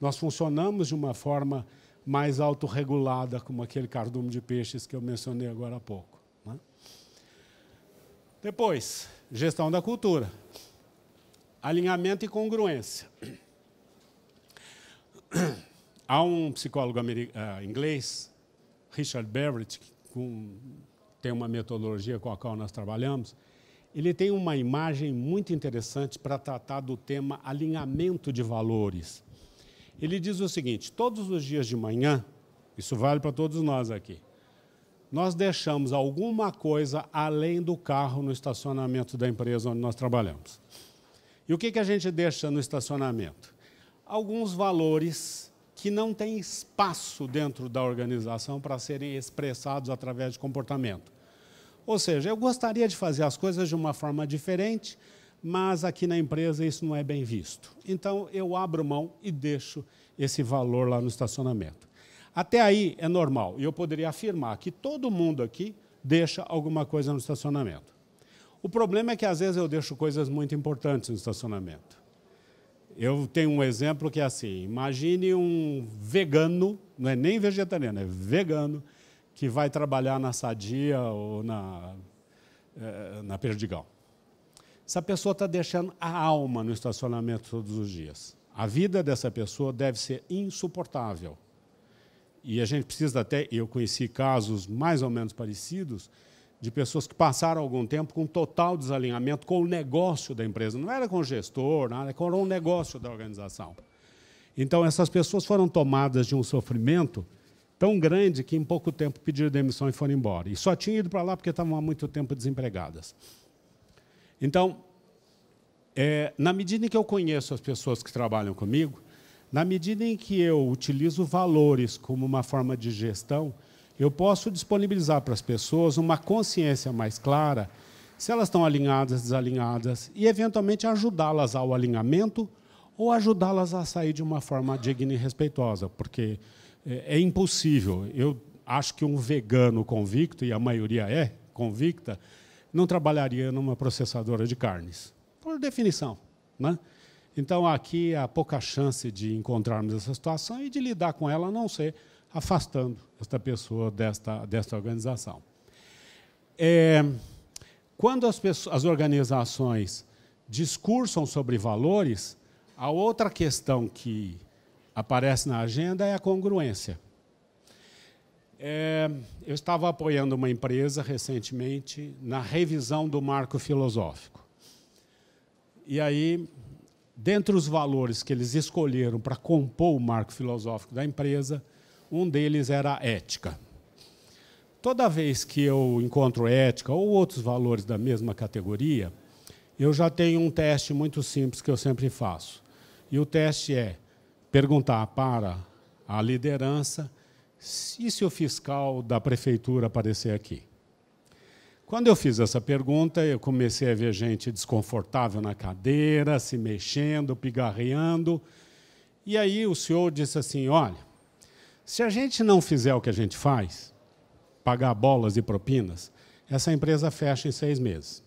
Speaker 1: Nós funcionamos de uma forma mais autorregulada, como aquele cardume de peixes que eu mencionei agora há pouco. Né? Depois, Gestão da cultura. Alinhamento e congruência. Há um psicólogo eh, inglês, Richard Barrett, que tem uma metodologia com a qual nós trabalhamos. Ele tem uma imagem muito interessante para tratar do tema alinhamento de valores. Ele diz o seguinte: todos os dias de manhã, isso vale para todos nós aqui nós deixamos alguma coisa além do carro no estacionamento da empresa onde nós trabalhamos. E o que, que a gente deixa no estacionamento? Alguns valores que não têm espaço dentro da organização para serem expressados através de comportamento. Ou seja, eu gostaria de fazer as coisas de uma forma diferente, mas aqui na empresa isso não é bem visto. Então eu abro mão e deixo esse valor lá no estacionamento. Até aí é normal. E eu poderia afirmar que todo mundo aqui deixa alguma coisa no estacionamento. O problema é que às vezes eu deixo coisas muito importantes no estacionamento. Eu tenho um exemplo que é assim: imagine um vegano, não é nem vegetariano, é vegano, que vai trabalhar na Sadia ou na, é, na Perdigão. Essa pessoa está deixando a alma no estacionamento todos os dias. A vida dessa pessoa deve ser insuportável e a gente precisa até, eu conheci casos mais ou menos parecidos, de pessoas que passaram algum tempo com total desalinhamento com o negócio da empresa. Não era com o gestor, nada, era com o negócio da organização. Então, essas pessoas foram tomadas de um sofrimento tão grande que, em pouco tempo, pediram demissão e foram embora. E só tinham ido para lá porque estavam há muito tempo desempregadas. Então, é, na medida em que eu conheço as pessoas que trabalham comigo, na medida em que eu utilizo valores como uma forma de gestão, eu posso disponibilizar para as pessoas uma consciência mais clara se elas estão alinhadas, desalinhadas, e eventualmente ajudá-las ao alinhamento ou ajudá-las a sair de uma forma digna e respeitosa, porque é, é impossível. Eu acho que um vegano convicto, e a maioria é convicta, não trabalharia numa processadora de carnes, por definição. Né? Então, aqui há é pouca chance de encontrarmos essa situação e de lidar com ela, a não ser afastando esta pessoa desta, desta organização. É, quando as, pessoas, as organizações discursam sobre valores, a outra questão que aparece na agenda é a congruência. É, eu estava apoiando uma empresa recentemente na revisão do marco filosófico. E aí Dentre os valores que eles escolheram para compor o marco filosófico da empresa, um deles era a ética. Toda vez que eu encontro ética ou outros valores da mesma categoria, eu já tenho um teste muito simples que eu sempre faço. E o teste é perguntar para a liderança se, se o fiscal da prefeitura aparecer aqui. Quando eu fiz essa pergunta, eu comecei a ver gente desconfortável na cadeira, se mexendo, pigarreando. E aí o senhor disse assim: olha, se a gente não fizer o que a gente faz, pagar bolas e propinas, essa empresa fecha em seis meses.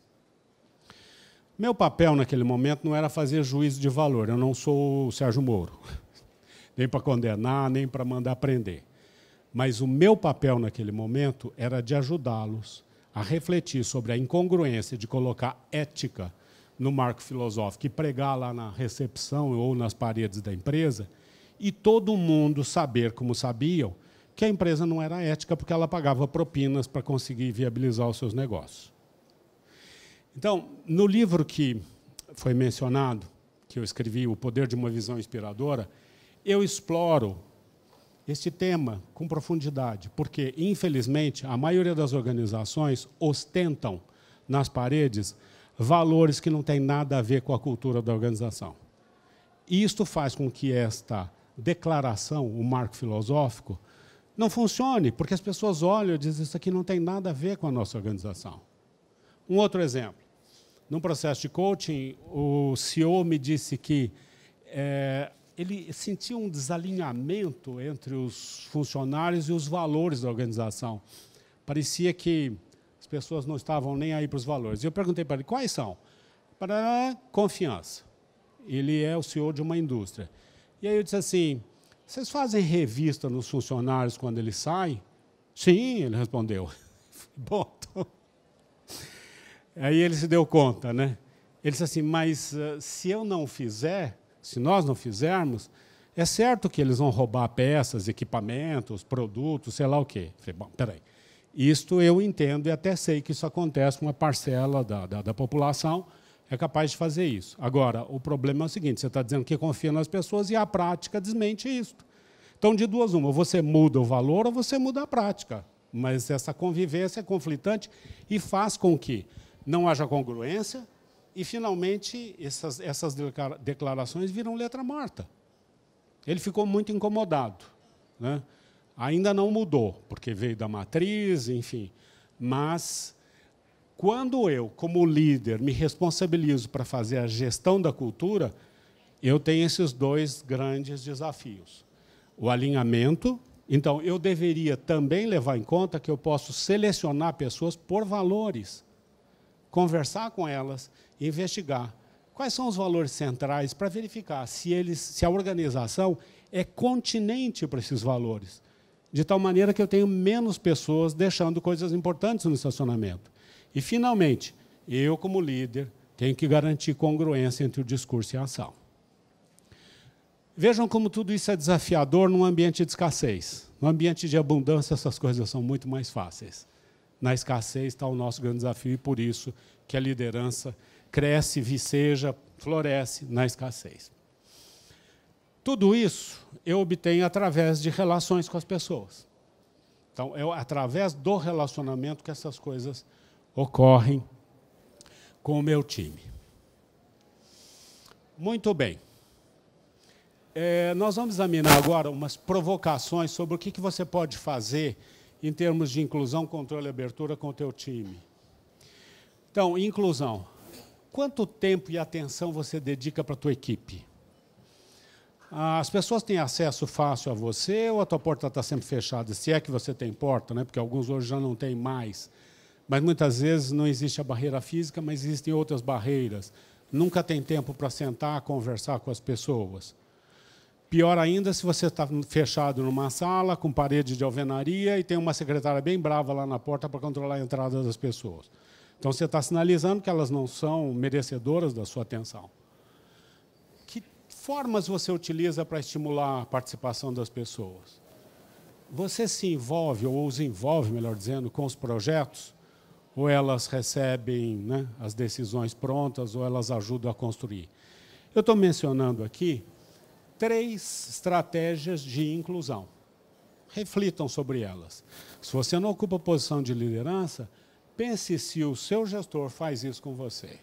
Speaker 1: Meu papel naquele momento não era fazer juízo de valor, eu não sou o Sérgio Moro, nem para condenar, nem para mandar prender. Mas o meu papel naquele momento era de ajudá-los a refletir sobre a incongruência de colocar ética no marco filosófico e pregar lá na recepção ou nas paredes da empresa, e todo mundo saber, como sabiam, que a empresa não era ética porque ela pagava propinas para conseguir viabilizar os seus negócios. Então, no livro que foi mencionado, que eu escrevi, O Poder de uma Visão Inspiradora, eu exploro este tema com profundidade, porque, infelizmente, a maioria das organizações ostentam nas paredes valores que não têm nada a ver com a cultura da organização. E isto faz com que esta declaração, o marco filosófico, não funcione, porque as pessoas olham e dizem isso aqui não tem nada a ver com a nossa organização. Um outro exemplo. Num processo de coaching, o CEO me disse que é, ele sentia um desalinhamento entre os funcionários e os valores da organização. Parecia que as pessoas não estavam nem aí para os valores. E Eu perguntei para ele quais são. Para confiança. Ele é o CEO de uma indústria. E aí eu disse assim: vocês fazem revista nos funcionários quando eles saem? Sim, ele respondeu. Bom, então... aí ele se deu conta, né? Ele disse assim: mas ah, se eu não fizer, se nós não fizermos, é certo que eles vão roubar peças, equipamentos, produtos, sei lá o quê. Falei, bom, peraí. Isto eu entendo e até sei que isso acontece com uma parcela da, da, da população, é capaz de fazer isso. Agora, o problema é o seguinte: você está dizendo que confia nas pessoas e a prática desmente isso. Então, de duas, uma, você muda o valor ou você muda a prática. Mas essa convivência é conflitante e faz com que não haja congruência, e, finalmente, essas, essas declarações viram letra morta. Ele ficou muito incomodado. Né? Ainda não mudou, porque veio da matriz, enfim. Mas, quando eu, como líder, me responsabilizo para fazer a gestão da cultura, eu tenho esses dois grandes desafios. O alinhamento, então eu deveria também levar em conta que eu posso selecionar pessoas por valores, conversar com elas investigar quais são os valores centrais para verificar se, eles, se a organização é continente para esses valores, de tal maneira que eu tenho menos pessoas deixando coisas importantes no estacionamento. E, finalmente, eu, como líder, tenho que garantir congruência entre o discurso e a ação. Vejam como tudo isso é desafiador num ambiente de escassez. No ambiente de abundância, essas coisas são muito mais fáceis. Na escassez está o nosso grande desafio e por isso que a liderança cresce, viceja, floresce na escassez. Tudo isso eu obtenho através de relações com as pessoas. Então, é através do relacionamento que essas coisas ocorrem com o meu time. Muito bem. É, nós vamos examinar agora umas provocações sobre o que, que você pode fazer em termos de inclusão, controle e abertura com o teu time. Então, inclusão. Quanto tempo e atenção você dedica para a tua equipe? Ah, as pessoas têm acesso fácil a você ou a tua porta está sempre fechada? Se é que você tem porta, né? porque alguns hoje já não têm mais. Mas muitas vezes não existe a barreira física, mas existem outras barreiras. Nunca tem tempo para sentar, conversar com as pessoas. Pior ainda se você está fechado numa sala com parede de alvenaria e tem uma secretária bem brava lá na porta para controlar a entrada das pessoas. Então você está sinalizando que elas não são merecedoras da sua atenção. Que formas você utiliza para estimular a participação das pessoas? Você se envolve, ou os envolve, melhor dizendo, com os projetos? Ou elas recebem né, as decisões prontas, ou elas ajudam a construir? Eu estou mencionando aqui três estratégias de inclusão. Reflitam sobre elas. Se você não ocupa posição de liderança, pense se o seu gestor faz isso com você.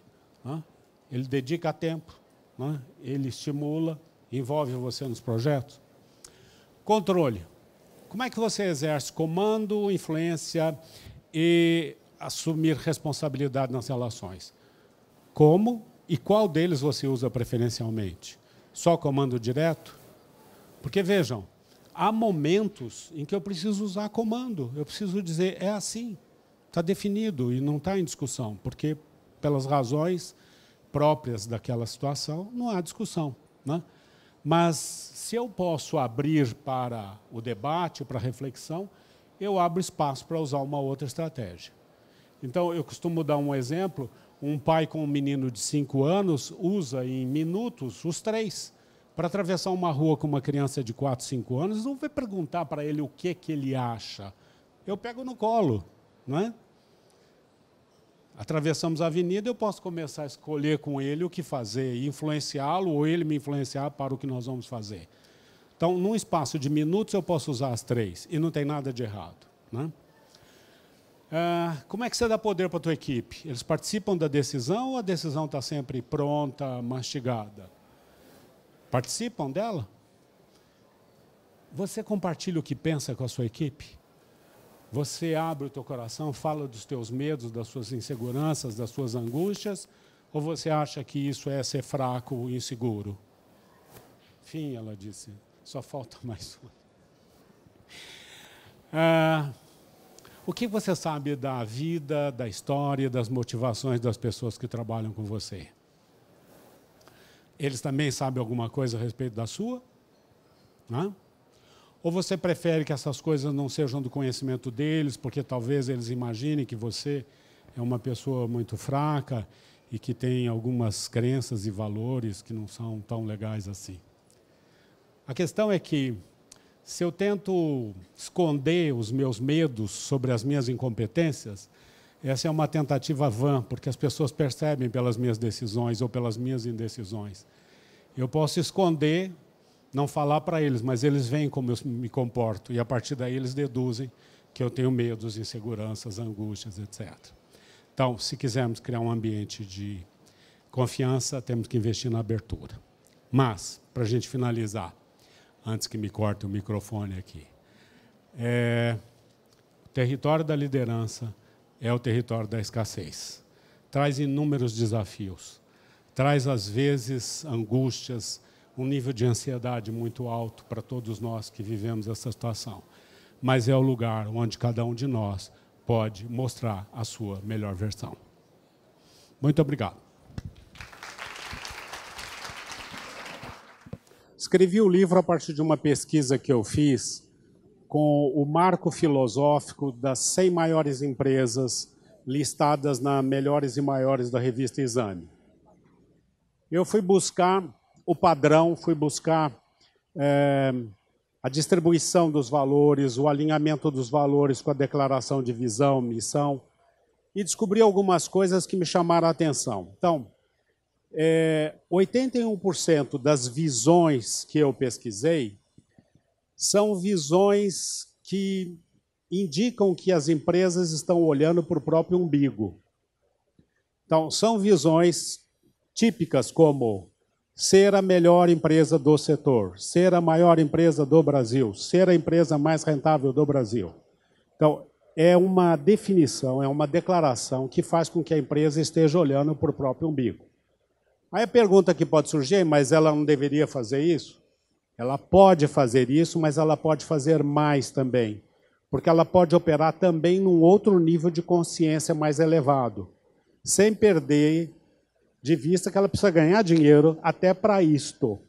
Speaker 1: Ele dedica tempo, ele estimula, envolve você nos projetos. Controle. Como é que você exerce comando, influência e assumir responsabilidade nas relações? Como e qual deles você usa preferencialmente? Só comando direto? Porque vejam, há momentos em que eu preciso usar comando, eu preciso dizer é assim. Está definido e não está em discussão, porque, pelas razões próprias daquela situação, não há discussão. Né? Mas, se eu posso abrir para o debate, para a reflexão, eu abro espaço para usar uma outra estratégia. Então, eu costumo dar um exemplo: um pai com um menino de 5 anos usa em minutos os três. Para atravessar uma rua com uma criança de 4, 5 anos, não vai perguntar para ele o que, que ele acha. Eu pego no colo, não é? Atravessamos a avenida, eu posso começar a escolher com ele o que fazer, influenciá-lo ou ele me influenciar para o que nós vamos fazer. Então, num espaço de minutos, eu posso usar as três, e não tem nada de errado. Né? Ah, como é que você dá poder para a tua equipe? Eles participam da decisão ou a decisão está sempre pronta, mastigada? Participam dela? Você compartilha o que pensa com a sua equipe? Você abre o teu coração, fala dos teus medos, das suas inseguranças, das suas angústias, ou você acha que isso é ser fraco e inseguro? Fim, ela disse. Só falta mais um. É, o que você sabe da vida, da história, das motivações das pessoas que trabalham com você? Eles também sabem alguma coisa a respeito da sua? Não? Ou você prefere que essas coisas não sejam do conhecimento deles, porque talvez eles imaginem que você é uma pessoa muito fraca e que tem algumas crenças e valores que não são tão legais assim? A questão é que, se eu tento esconder os meus medos sobre as minhas incompetências, essa é uma tentativa vã, porque as pessoas percebem pelas minhas decisões ou pelas minhas indecisões. Eu posso esconder não falar para eles, mas eles veem como eu me comporto e a partir daí eles deduzem que eu tenho medos, inseguranças, angústias, etc. Então, se quisermos criar um ambiente de confiança, temos que investir na abertura. Mas, para a gente finalizar, antes que me corte o microfone aqui, é, o território da liderança é o território da escassez. Traz inúmeros desafios, traz, às vezes, angústias, um nível de ansiedade muito alto para todos nós que vivemos essa situação. Mas é o lugar onde cada um de nós pode mostrar a sua melhor versão. Muito obrigado. Escrevi o livro a partir de uma pesquisa que eu fiz com o marco filosófico das 100 maiores empresas listadas na Melhores e Maiores da revista Exame. Eu fui buscar o padrão, fui buscar é, a distribuição dos valores, o alinhamento dos valores com a declaração de visão, missão, e descobri algumas coisas que me chamaram a atenção. Então, é, 81% das visões que eu pesquisei são visões que indicam que as empresas estão olhando para o próprio umbigo. Então, são visões típicas como ser a melhor empresa do setor, ser a maior empresa do Brasil, ser a empresa mais rentável do Brasil. Então, é uma definição, é uma declaração que faz com que a empresa esteja olhando para o próprio umbigo. Aí a pergunta que pode surgir, mas ela não deveria fazer isso? Ela pode fazer isso, mas ela pode fazer mais também, porque ela pode operar também num outro nível de consciência mais elevado, sem perder de vista que ela precisa ganhar dinheiro até para isto.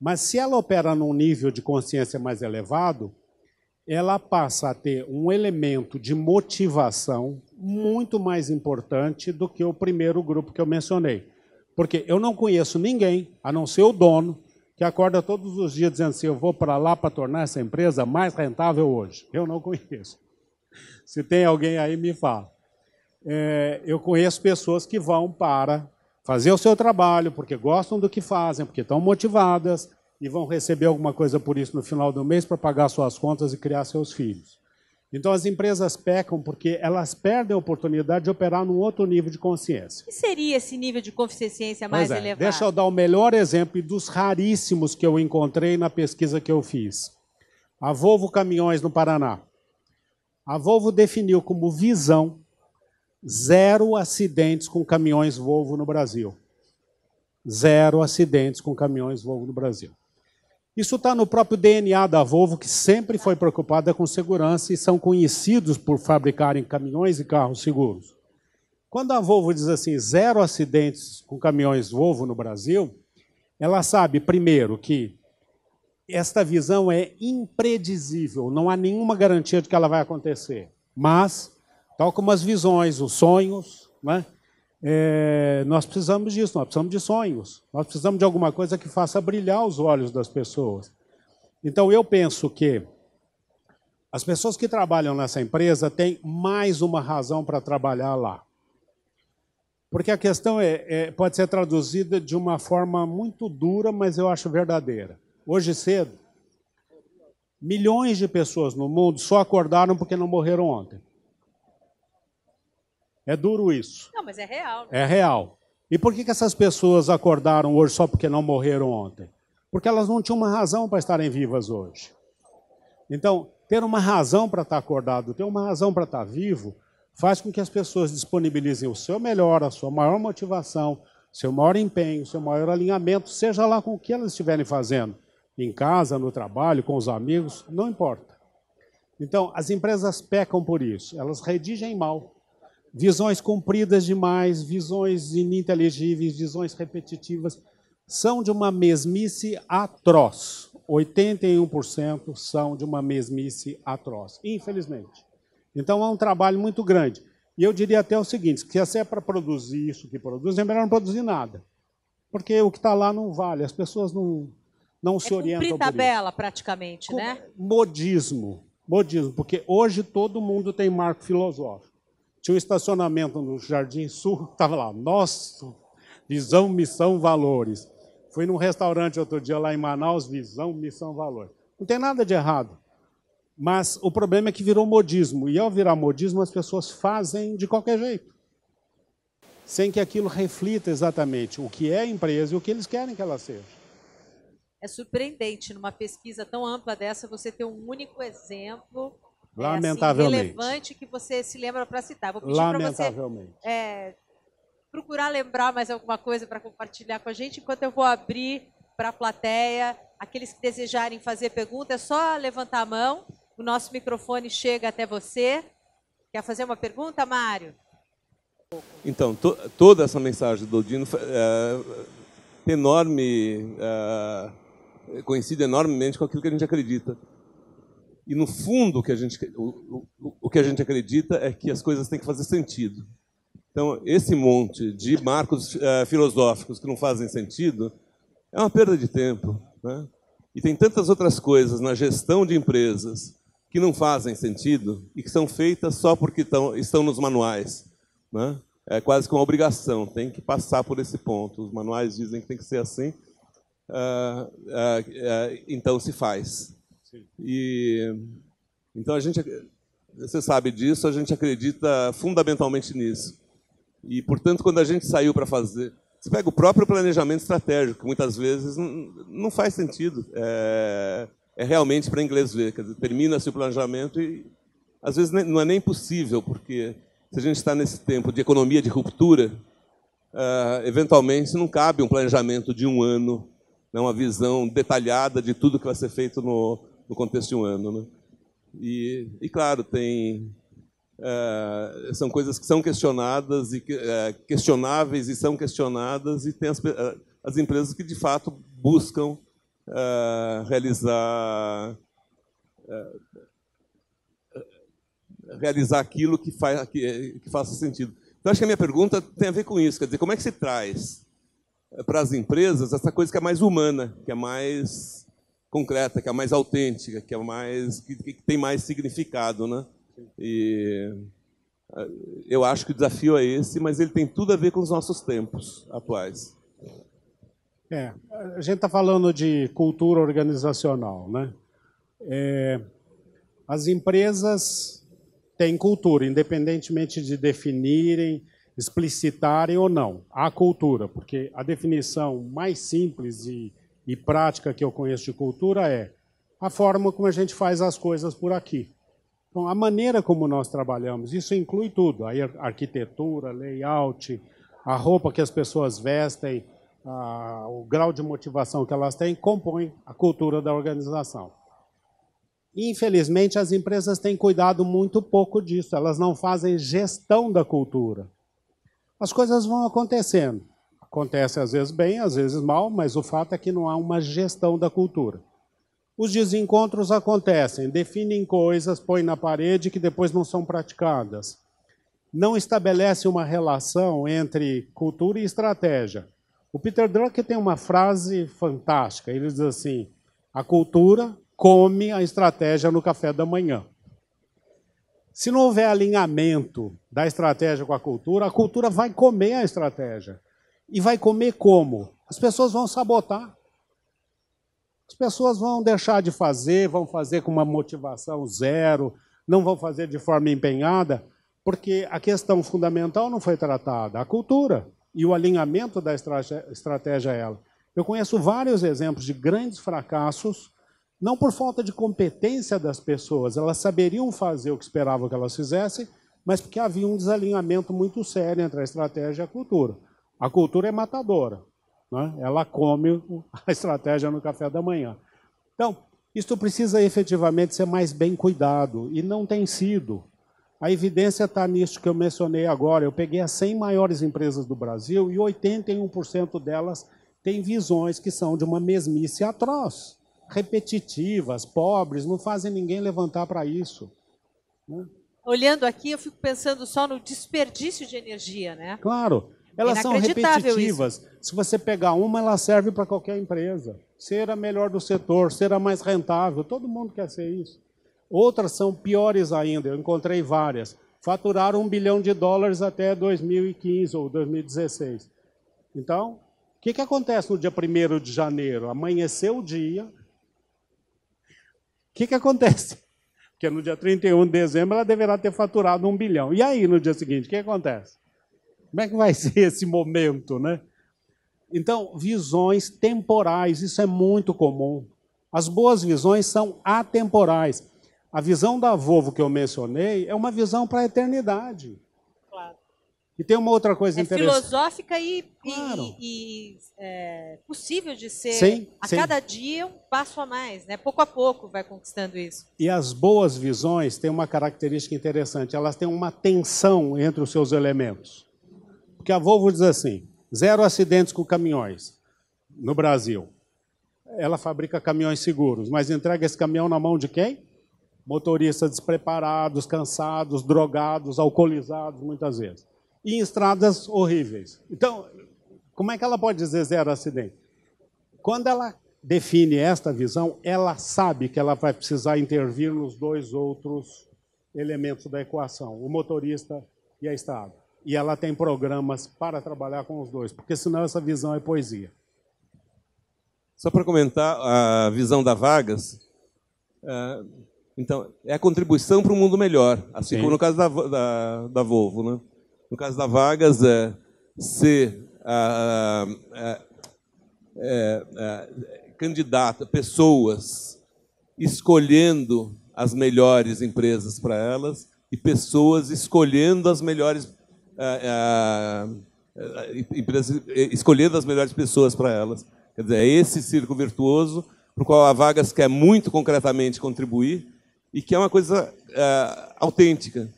Speaker 1: Mas se ela opera num nível de consciência mais elevado, ela passa a ter um elemento de motivação muito mais importante do que o primeiro grupo que eu mencionei. Porque eu não conheço ninguém, a não ser o dono, que acorda todos os dias dizendo assim: eu vou para lá para tornar essa empresa mais rentável hoje. Eu não conheço. Se tem alguém aí, me fala é, eu conheço pessoas que vão para fazer o seu trabalho, porque gostam do que fazem, porque estão motivadas e vão receber alguma coisa por isso no final do mês para pagar suas contas e criar seus filhos. Então as empresas pecam porque elas perdem a oportunidade de operar num outro nível de consciência. O que
Speaker 2: seria esse nível de consciência mais é, elevado? Deixa eu dar
Speaker 1: o melhor exemplo dos raríssimos que eu encontrei na pesquisa que eu fiz. A Volvo Caminhões no Paraná. A Volvo definiu como visão zero acidentes com caminhões Volvo no Brasil. Zero acidentes com caminhões Volvo no Brasil. Isso está no próprio DNA da Volvo, que sempre foi preocupada com segurança e são conhecidos por fabricarem caminhões e carros seguros. Quando a Volvo diz assim, zero acidentes com caminhões Volvo no Brasil, ela sabe, primeiro, que esta visão é impredizível, não há nenhuma garantia de que ela vai acontecer. Mas tal como as visões, os sonhos. Né? É, nós precisamos disso, nós precisamos de sonhos, nós precisamos de alguma coisa que faça brilhar os olhos das pessoas. Então eu penso que as pessoas que trabalham nessa empresa têm mais uma razão para trabalhar lá. Porque a questão é, é, pode ser traduzida de uma forma muito dura, mas eu acho verdadeira. Hoje cedo, milhões de pessoas no mundo só acordaram porque não morreram ontem. É duro isso. Não, mas é real. Né? É real. E por que, que essas pessoas acordaram hoje só porque não morreram ontem? Porque elas não tinham uma razão para estarem vivas hoje. Então, ter uma razão para estar tá acordado, ter uma razão para estar tá vivo, faz com que as pessoas disponibilizem o seu melhor, a sua maior motivação, seu maior empenho, seu maior alinhamento, seja lá com o que elas estiverem fazendo, em casa, no trabalho, com os amigos, não importa. Então, as empresas pecam por isso, elas redigem mal visões compridas demais, visões ininteligíveis, visões repetitivas, são de uma mesmice atroz. 81% são de uma mesmice atroz, infelizmente. Então é um trabalho muito grande. E eu diria até o seguinte: que se é para produzir isso que produz, é melhor não produzir nada. Porque o que está lá não vale, as pessoas não, não é se orientam. Cumprir tabela,
Speaker 2: praticamente, Com né?
Speaker 1: Modismo. Modismo, porque hoje todo mundo tem marco filosófico. Tinha um estacionamento no Jardim Sul, estava lá, nosso, Visão, Missão, Valores. Fui num restaurante outro dia lá em Manaus, Visão, Missão, Valores. Não tem nada de errado. Mas o problema é que virou modismo. E ao virar modismo, as pessoas fazem de qualquer jeito. Sem que aquilo reflita exatamente o que é a empresa e o que eles querem que ela seja.
Speaker 2: É surpreendente, numa pesquisa tão ampla dessa, você ter um único exemplo
Speaker 1: Lamentavelmente. É, assim,
Speaker 2: relevante que você se lembra para citar. Vou pedir Lamentavelmente. Você, é, procurar lembrar mais alguma coisa para compartilhar com a gente, enquanto eu vou abrir para a plateia. Aqueles que desejarem fazer pergunta, é só levantar a mão. O nosso microfone chega até você. Quer fazer uma pergunta, Mário?
Speaker 3: Então, to, toda essa mensagem do Dino é, enorme, é, coincide enormemente com aquilo que a gente acredita. E no fundo, o que a gente, o, o, o que a gente acredita é que as coisas têm que fazer sentido. Então, esse monte de marcos uh, filosóficos que não fazem sentido é uma perda de tempo. Né? E tem tantas outras coisas na gestão de empresas que não fazem sentido e que são feitas só porque tão, estão nos manuais. Né? É quase que uma obrigação, tem que passar por esse ponto. Os manuais dizem que tem que ser assim, uh, uh, então se faz. Sim. E então a gente, você sabe disso, a gente acredita fundamentalmente nisso. E portanto, quando a gente saiu para fazer, você pega o próprio planejamento estratégico, que muitas vezes não, não faz sentido. É, é realmente para inglês ver, quer dizer, termina-se o planejamento e às vezes não é nem possível, porque se a gente está nesse tempo de economia de ruptura, uh, eventualmente não cabe um planejamento de um ano, né, uma visão detalhada de tudo que vai ser feito no, no contexto de um ano. Né? E, e, claro, tem é, são coisas que são questionadas e é, questionáveis e são questionadas e tem as, é, as empresas que de fato buscam é, realizar é, é, realizar aquilo que, faz, que, que faça sentido. Então, acho que a minha pergunta tem a ver com isso. Quer dizer, como é que se traz para as empresas essa coisa que é mais humana, que é mais concreta, que é a mais autêntica, que é mais que, que tem mais significado, né? E eu acho que o desafio é esse, mas ele tem tudo a ver com os nossos tempos atuais.
Speaker 1: É, a gente está falando de cultura organizacional, né? É, as empresas têm cultura, independentemente de definirem, explicitarem ou não. Há cultura, porque a definição mais simples e de, e prática que eu conheço de cultura é a forma como a gente faz as coisas por aqui. Então, a maneira como nós trabalhamos, isso inclui tudo: a arquitetura, layout, a roupa que as pessoas vestem, a, o grau de motivação que elas têm, compõe a cultura da organização. Infelizmente, as empresas têm cuidado muito pouco disso, elas não fazem gestão da cultura. As coisas vão acontecendo. Acontece às vezes bem, às vezes mal, mas o fato é que não há uma gestão da cultura. Os desencontros acontecem, definem coisas, põem na parede que depois não são praticadas. Não estabelece uma relação entre cultura e estratégia. O Peter Drucker tem uma frase fantástica. Ele diz assim: a cultura come a estratégia no café da manhã. Se não houver alinhamento da estratégia com a cultura, a cultura vai comer a estratégia e vai comer como? As pessoas vão sabotar. As pessoas vão deixar de fazer, vão fazer com uma motivação zero, não vão fazer de forma empenhada, porque a questão fundamental não foi tratada, a cultura e o alinhamento da estratégia a ela. Eu conheço vários exemplos de grandes fracassos, não por falta de competência das pessoas, elas saberiam fazer o que esperavam que elas fizessem, mas porque havia um desalinhamento muito sério entre a estratégia e a cultura. A cultura é matadora, né? ela come a estratégia no café da manhã. Então, isto precisa efetivamente ser mais bem cuidado, e não tem sido. A evidência está nisso que eu mencionei agora. Eu peguei as 100 maiores empresas do Brasil e 81% delas têm visões que são de uma mesmice atroz, repetitivas, pobres, não fazem ninguém levantar para isso.
Speaker 2: Né? Olhando aqui, eu fico pensando só no desperdício de energia, né?
Speaker 1: Claro. Elas são repetitivas. Isso. Se você pegar uma, ela serve para qualquer empresa. Ser a melhor do setor, ser a mais rentável, todo mundo quer ser isso. Outras são piores ainda, eu encontrei várias. Faturaram um bilhão de dólares até 2015 ou 2016. Então, o que, que acontece no dia 1 de janeiro? Amanheceu o dia. O que, que acontece? Porque no dia 31 de dezembro ela deverá ter faturado um bilhão. E aí, no dia seguinte, o que acontece? Como é que vai ser esse momento, né? Então, visões temporais, isso é muito comum. As boas visões são atemporais. A visão da Volvo que eu mencionei é uma visão para a eternidade. Claro. E tem uma outra coisa é interessante.
Speaker 2: Filosófica e, claro. e, e é, possível de ser. Sim, a sim. cada dia um passo a mais, né? Pouco a pouco vai conquistando isso.
Speaker 1: E as boas visões têm uma característica interessante. Elas têm uma tensão entre os seus elementos. Porque a Volvo diz assim: zero acidentes com caminhões no Brasil. Ela fabrica caminhões seguros, mas entrega esse caminhão na mão de quem? Motoristas despreparados, cansados, drogados, alcoolizados, muitas vezes. E em estradas horríveis. Então, como é que ela pode dizer zero acidente? Quando ela define esta visão, ela sabe que ela vai precisar intervir nos dois outros elementos da equação, o motorista e a estrada e ela tem programas para trabalhar com os dois, porque senão essa visão é
Speaker 3: poesia. Só para comentar a visão da Vagas, é, então, é a contribuição para um mundo melhor, assim Sim. como no caso da, da, da, Volvo. Né? No caso da Vagas é ser a, a, a, é, é, candidata, pessoas escolhendo as melhores empresas para elas e pessoas escolhendo as melhores é, é, é, escolhendo as melhores pessoas para elas. Quer dizer, é esse círculo virtuoso para o qual a Vagas quer muito concretamente contribuir e que é uma coisa autêntica.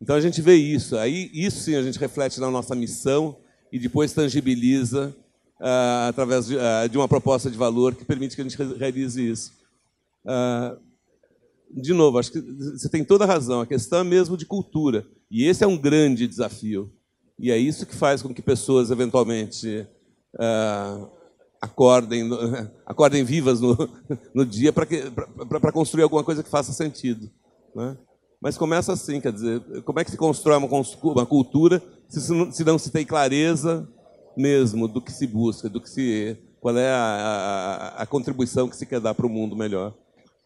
Speaker 3: Então a gente vê isso. Aí isso sim a gente reflete na nossa missão e depois tangibiliza Uh, através de, uh, de, uma proposta de valor que permite que a gente realize isso. Uh, de novo, acho que você tem toda a razão, a questão é mesmo de cultura. E esse é um grande desafio. E é isso que faz com que pessoas, eventualmente, uh, acordem, acordem vivas no, no dia para construir alguma coisa que faça sentido. Né? Mas começa assim, quer dizer, como é que se constrói uma, uma cultura se não, se não, se tem clareza mesmo do que se busca, do que se qual é a, a, a contribuição que se quer dar para o mundo melhor.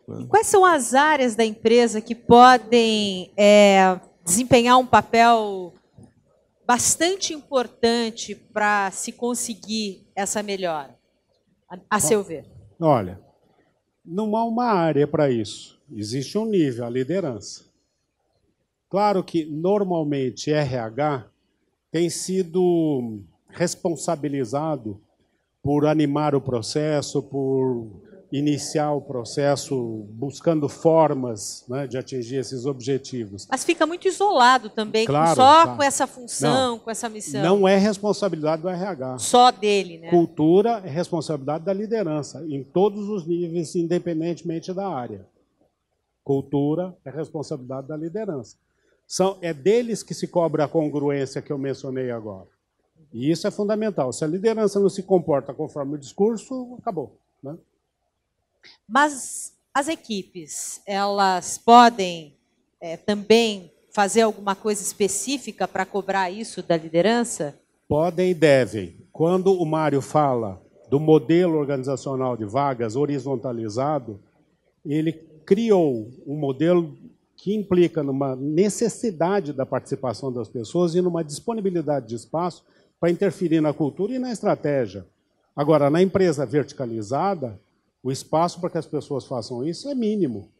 Speaker 3: Né?
Speaker 2: Quais são as áreas da empresa que podem é desempenhar um papel bastante importante para se conseguir essa melhora, a, a seu ver?
Speaker 1: Olha, não há uma área para isso. Existe um nível, a liderança. Claro que, normalmente, RH tem sido responsabilizado por animar o processo, por iniciar o processo buscando formas né, de atingir esses objetivos.
Speaker 2: Mas fica muito isolado também, claro, só tá. com essa função, não, com essa missão. Não
Speaker 1: é responsabilidade do RH. Só dele, né? Cultura é responsabilidade da liderança, em todos os níveis, independentemente da área. Cultura é responsabilidade da liderança. São, é deles que se cobra a congruência que eu mencionei agora. E isso é fundamental. Se a liderança não se comporta conforme o discurso, acabou. Né?
Speaker 2: Mas as equipes, elas podem é, também fazer alguma coisa específica para cobrar isso da liderança?
Speaker 1: Podem e devem. Quando o Mário fala do modelo organizacional de vagas horizontalizado, ele criou um modelo que implica numa necessidade da participação das pessoas e numa disponibilidade de espaço para interferir na cultura e na estratégia. Agora, na empresa verticalizada, o espaço para que as pessoas façam isso é mínimo.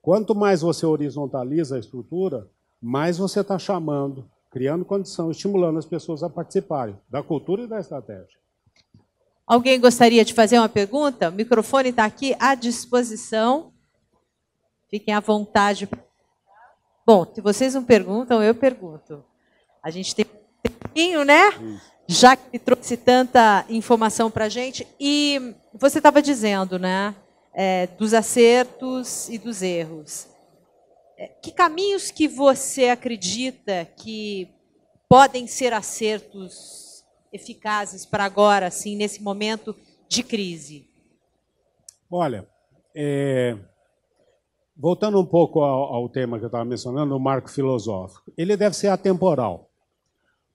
Speaker 1: Quanto mais você horizontaliza a estrutura, mais você está chamando, criando condição, estimulando as pessoas a participarem da cultura e da estratégia.
Speaker 2: Alguém gostaria de fazer uma pergunta? O microfone está aqui à disposição. Fiquem à vontade. Bom, se vocês não perguntam, eu pergunto. A gente tem um tempinho, né? Isso já que trouxe tanta informação para a gente. E você estava dizendo, né, é, dos acertos e dos erros. É, que caminhos que você acredita que podem ser acertos eficazes para agora, assim, nesse momento de crise?
Speaker 1: Olha, é, voltando um pouco ao, ao tema que eu estava mencionando, o marco filosófico, ele deve ser atemporal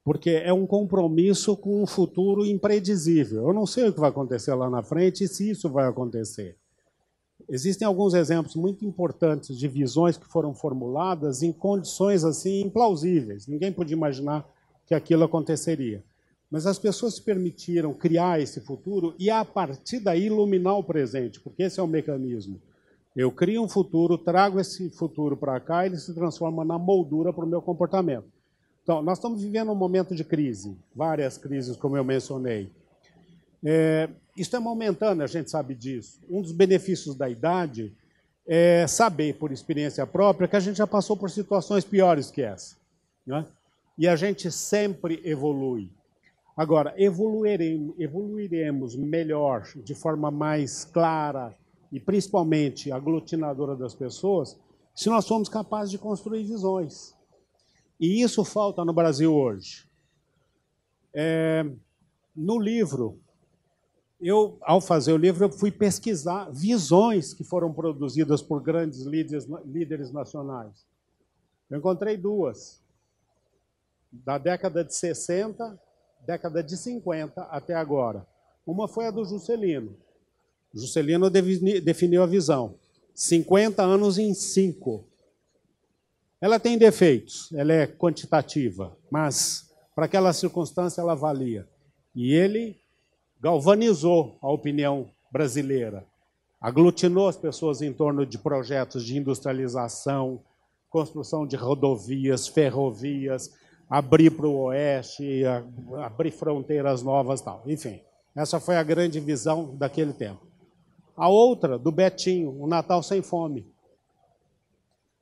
Speaker 1: porque é um compromisso com um futuro imprevisível. Eu não sei o que vai acontecer lá na frente e se isso vai acontecer. Existem alguns exemplos muito importantes de visões que foram formuladas em condições assim implausíveis. Ninguém podia imaginar que aquilo aconteceria. Mas as pessoas se permitiram criar esse futuro e a partir daí iluminar o presente, porque esse é o mecanismo. Eu crio um futuro, trago esse futuro para cá, ele se transforma na moldura para o meu comportamento. Então, nós estamos vivendo um momento de crise, várias crises, como eu mencionei. É, isso é momentâneo, a gente sabe disso. Um dos benefícios da idade é saber, por experiência própria, que a gente já passou por situações piores que essa. Né? E a gente sempre evolui. Agora, evoluiremos, evoluiremos melhor, de forma mais clara e principalmente aglutinadora das pessoas, se nós formos capazes de construir visões. E isso falta no Brasil hoje. É, no livro, eu, ao fazer o livro, eu fui pesquisar visões que foram produzidas por grandes líderes, líderes nacionais. Eu encontrei duas, da década de 60, década de 50 até agora. Uma foi a do Juscelino. Juscelino definiu a visão. 50 anos em 5. Ela tem defeitos, ela é quantitativa, mas para aquela circunstância ela valia. E ele galvanizou a opinião brasileira, aglutinou as pessoas em torno de projetos de industrialização, construção de rodovias, ferrovias, abrir para o oeste, abrir fronteiras novas, tal. Enfim, essa foi a grande visão daquele tempo. A outra do Betinho, o Natal sem fome.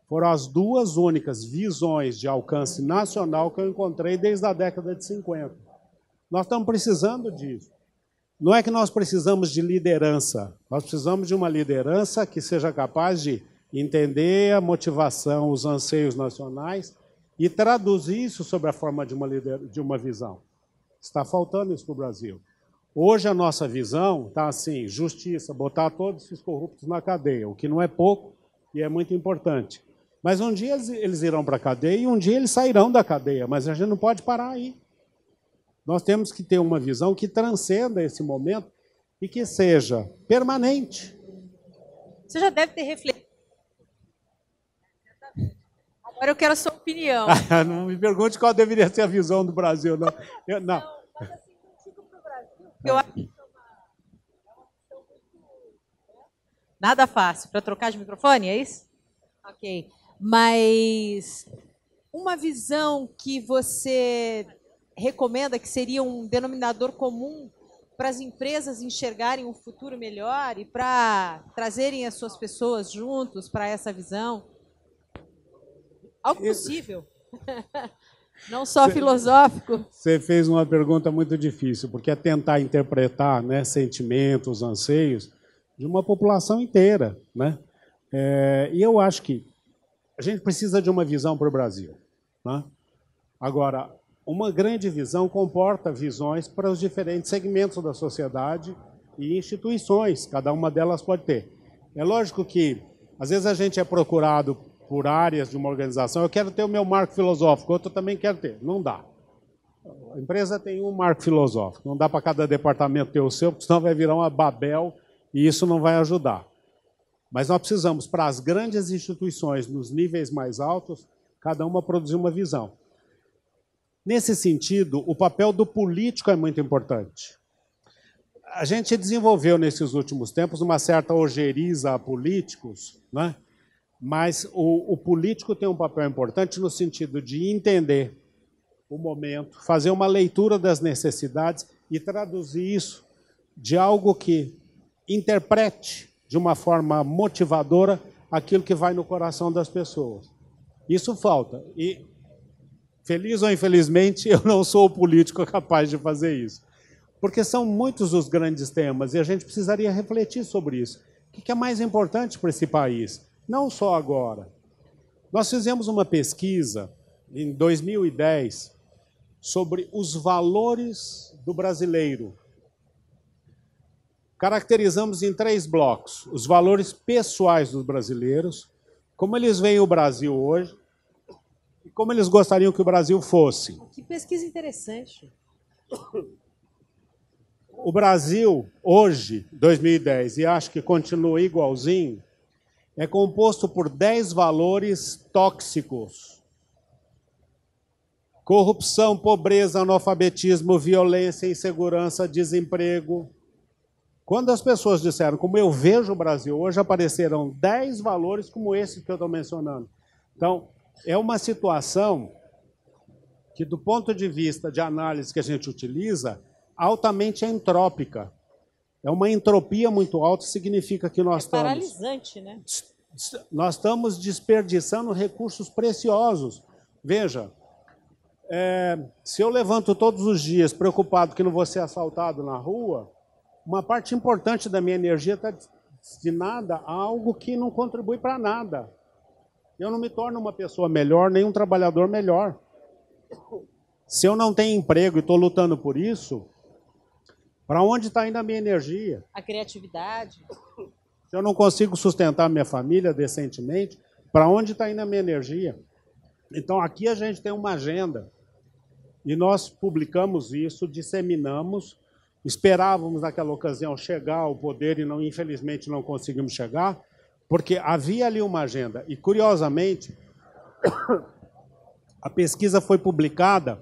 Speaker 1: Foram as duas únicas visões de alcance nacional que eu encontrei desde a década de 50. Nós estamos precisando disso. Não é que nós precisamos de liderança, nós precisamos de uma liderança que seja capaz de entender a motivação, os anseios nacionais e traduzir isso sobre a forma de uma, de uma visão. Está faltando isso para o Brasil. Hoje a nossa visão está assim: justiça, botar todos esses corruptos na cadeia, o que não é pouco e é muito importante. Mas um dia eles irão para a cadeia e um dia eles sairão da cadeia, mas a gente não pode parar aí. Nós temos que ter uma visão que transcenda esse momento e que seja permanente.
Speaker 2: Você já deve ter refletido. Agora eu quero a sua opinião.
Speaker 1: Ah, não me pergunte qual deveria ser a visão do Brasil, não. Eu, não. Assim, eu acho que é uma, é
Speaker 2: né? Nada fácil. Para trocar de microfone, é isso? Ok. Mas uma visão que você recomenda que seria um denominador comum para as empresas enxergarem um futuro melhor e para trazerem as suas pessoas juntos para essa visão? Algo possível. Não só cê, filosófico.
Speaker 1: Você fez uma pergunta muito difícil, porque é tentar interpretar né, sentimentos, anseios de uma população inteira. Né? É, e eu acho que a gente precisa de uma visão para o Brasil. Né? Agora, uma grande visão comporta visões para os diferentes segmentos da sociedade e instituições, cada uma delas pode ter. É lógico que, às vezes, a gente é procurado por áreas de uma organização. Eu quero ter o meu marco filosófico, outro também quero ter. Não dá. A empresa tem um marco filosófico, não dá para cada departamento ter o seu, porque senão vai virar uma Babel e isso não vai ajudar. Mas nós precisamos, para as grandes instituições, nos níveis mais altos, cada uma produzir uma visão. Nesse sentido, o papel do político é muito importante. A gente desenvolveu nesses últimos tempos uma certa ojeriza a políticos, né? mas o, o político tem um papel importante no sentido de entender o momento, fazer uma leitura das necessidades e traduzir isso de algo que interprete de uma forma motivadora aquilo que vai no coração das pessoas. Isso falta. E, feliz ou infelizmente, eu não sou o político capaz de fazer isso. Porque são muitos os grandes temas e a gente precisaria refletir sobre isso. O que é mais importante para esse país? Não só agora. Nós fizemos uma pesquisa em 2010 sobre os valores do brasileiro caracterizamos em três blocos: os valores pessoais dos brasileiros, como eles veem o Brasil hoje e como eles gostariam que o Brasil fosse.
Speaker 2: Que pesquisa interessante.
Speaker 1: O Brasil, hoje, 2010, e acho que continua igualzinho, é composto por dez valores tóxicos: corrupção, pobreza, analfabetismo, violência, insegurança, desemprego, quando as pessoas disseram, como eu vejo o Brasil, hoje apareceram 10 valores como esse que eu estou mencionando. Então, é uma situação que, do ponto de vista de análise que a gente utiliza, altamente entrópica. É uma entropia muito alta, significa que nós é estamos.
Speaker 2: Paralisante, né?
Speaker 1: Nós estamos desperdiçando recursos preciosos. Veja, é, se eu levanto todos os dias preocupado que não vou ser assaltado na rua, uma parte importante da minha energia está destinada a algo que não contribui para nada. Eu não me torno uma pessoa melhor, nem um trabalhador melhor. Se eu não tenho emprego e estou lutando por isso, para onde está indo a minha energia?
Speaker 2: A criatividade.
Speaker 1: Se eu não consigo sustentar minha família decentemente, para onde está indo a minha energia? Então aqui a gente tem uma agenda e nós publicamos isso, disseminamos Esperávamos naquela ocasião chegar ao poder e não, infelizmente não conseguimos chegar, porque havia ali uma agenda. E curiosamente, a pesquisa foi publicada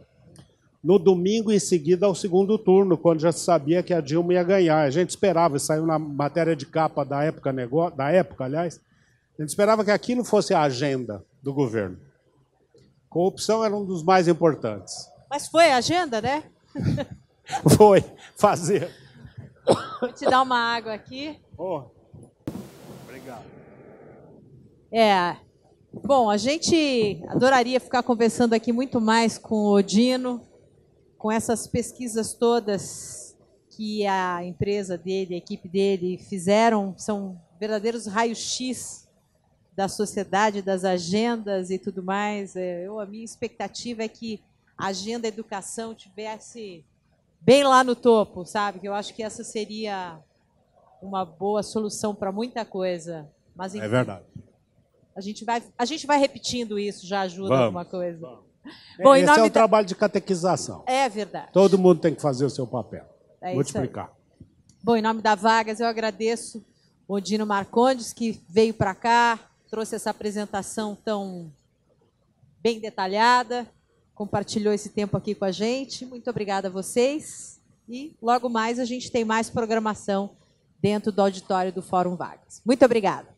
Speaker 1: no domingo em seguida ao segundo turno, quando já se sabia que a Dilma ia ganhar. A gente esperava, saiu na matéria de capa da época, da época, aliás, a gente esperava que aquilo fosse a agenda do governo. Corrupção era um dos mais importantes.
Speaker 2: Mas foi a agenda, né?
Speaker 1: Foi fazer.
Speaker 2: Vou te dar uma água aqui. Oh, obrigado. É. Bom, a gente adoraria ficar conversando aqui muito mais com o Dino, com essas pesquisas todas que a empresa dele, a equipe dele fizeram, são verdadeiros raios-x da sociedade, das agendas e tudo mais. É, eu, a minha expectativa é que a agenda educação tivesse bem lá no topo, sabe? Que eu acho que essa seria uma boa solução para muita coisa. Mas, é enfim, é verdade. A gente, vai, a gente vai repetindo isso, já ajuda Vamos. alguma coisa.
Speaker 1: Bom, Esse é o da... trabalho de catequização. É verdade. Todo mundo tem que fazer o seu papel. É Multiplicar.
Speaker 2: Bom, em nome da Vagas, eu agradeço o Dino Marcondes, que veio para cá, trouxe essa apresentação tão bem detalhada compartilhou esse tempo aqui com a gente. Muito obrigada a vocês. E logo mais a gente tem mais programação dentro do auditório do Fórum Vagas. Muito obrigada.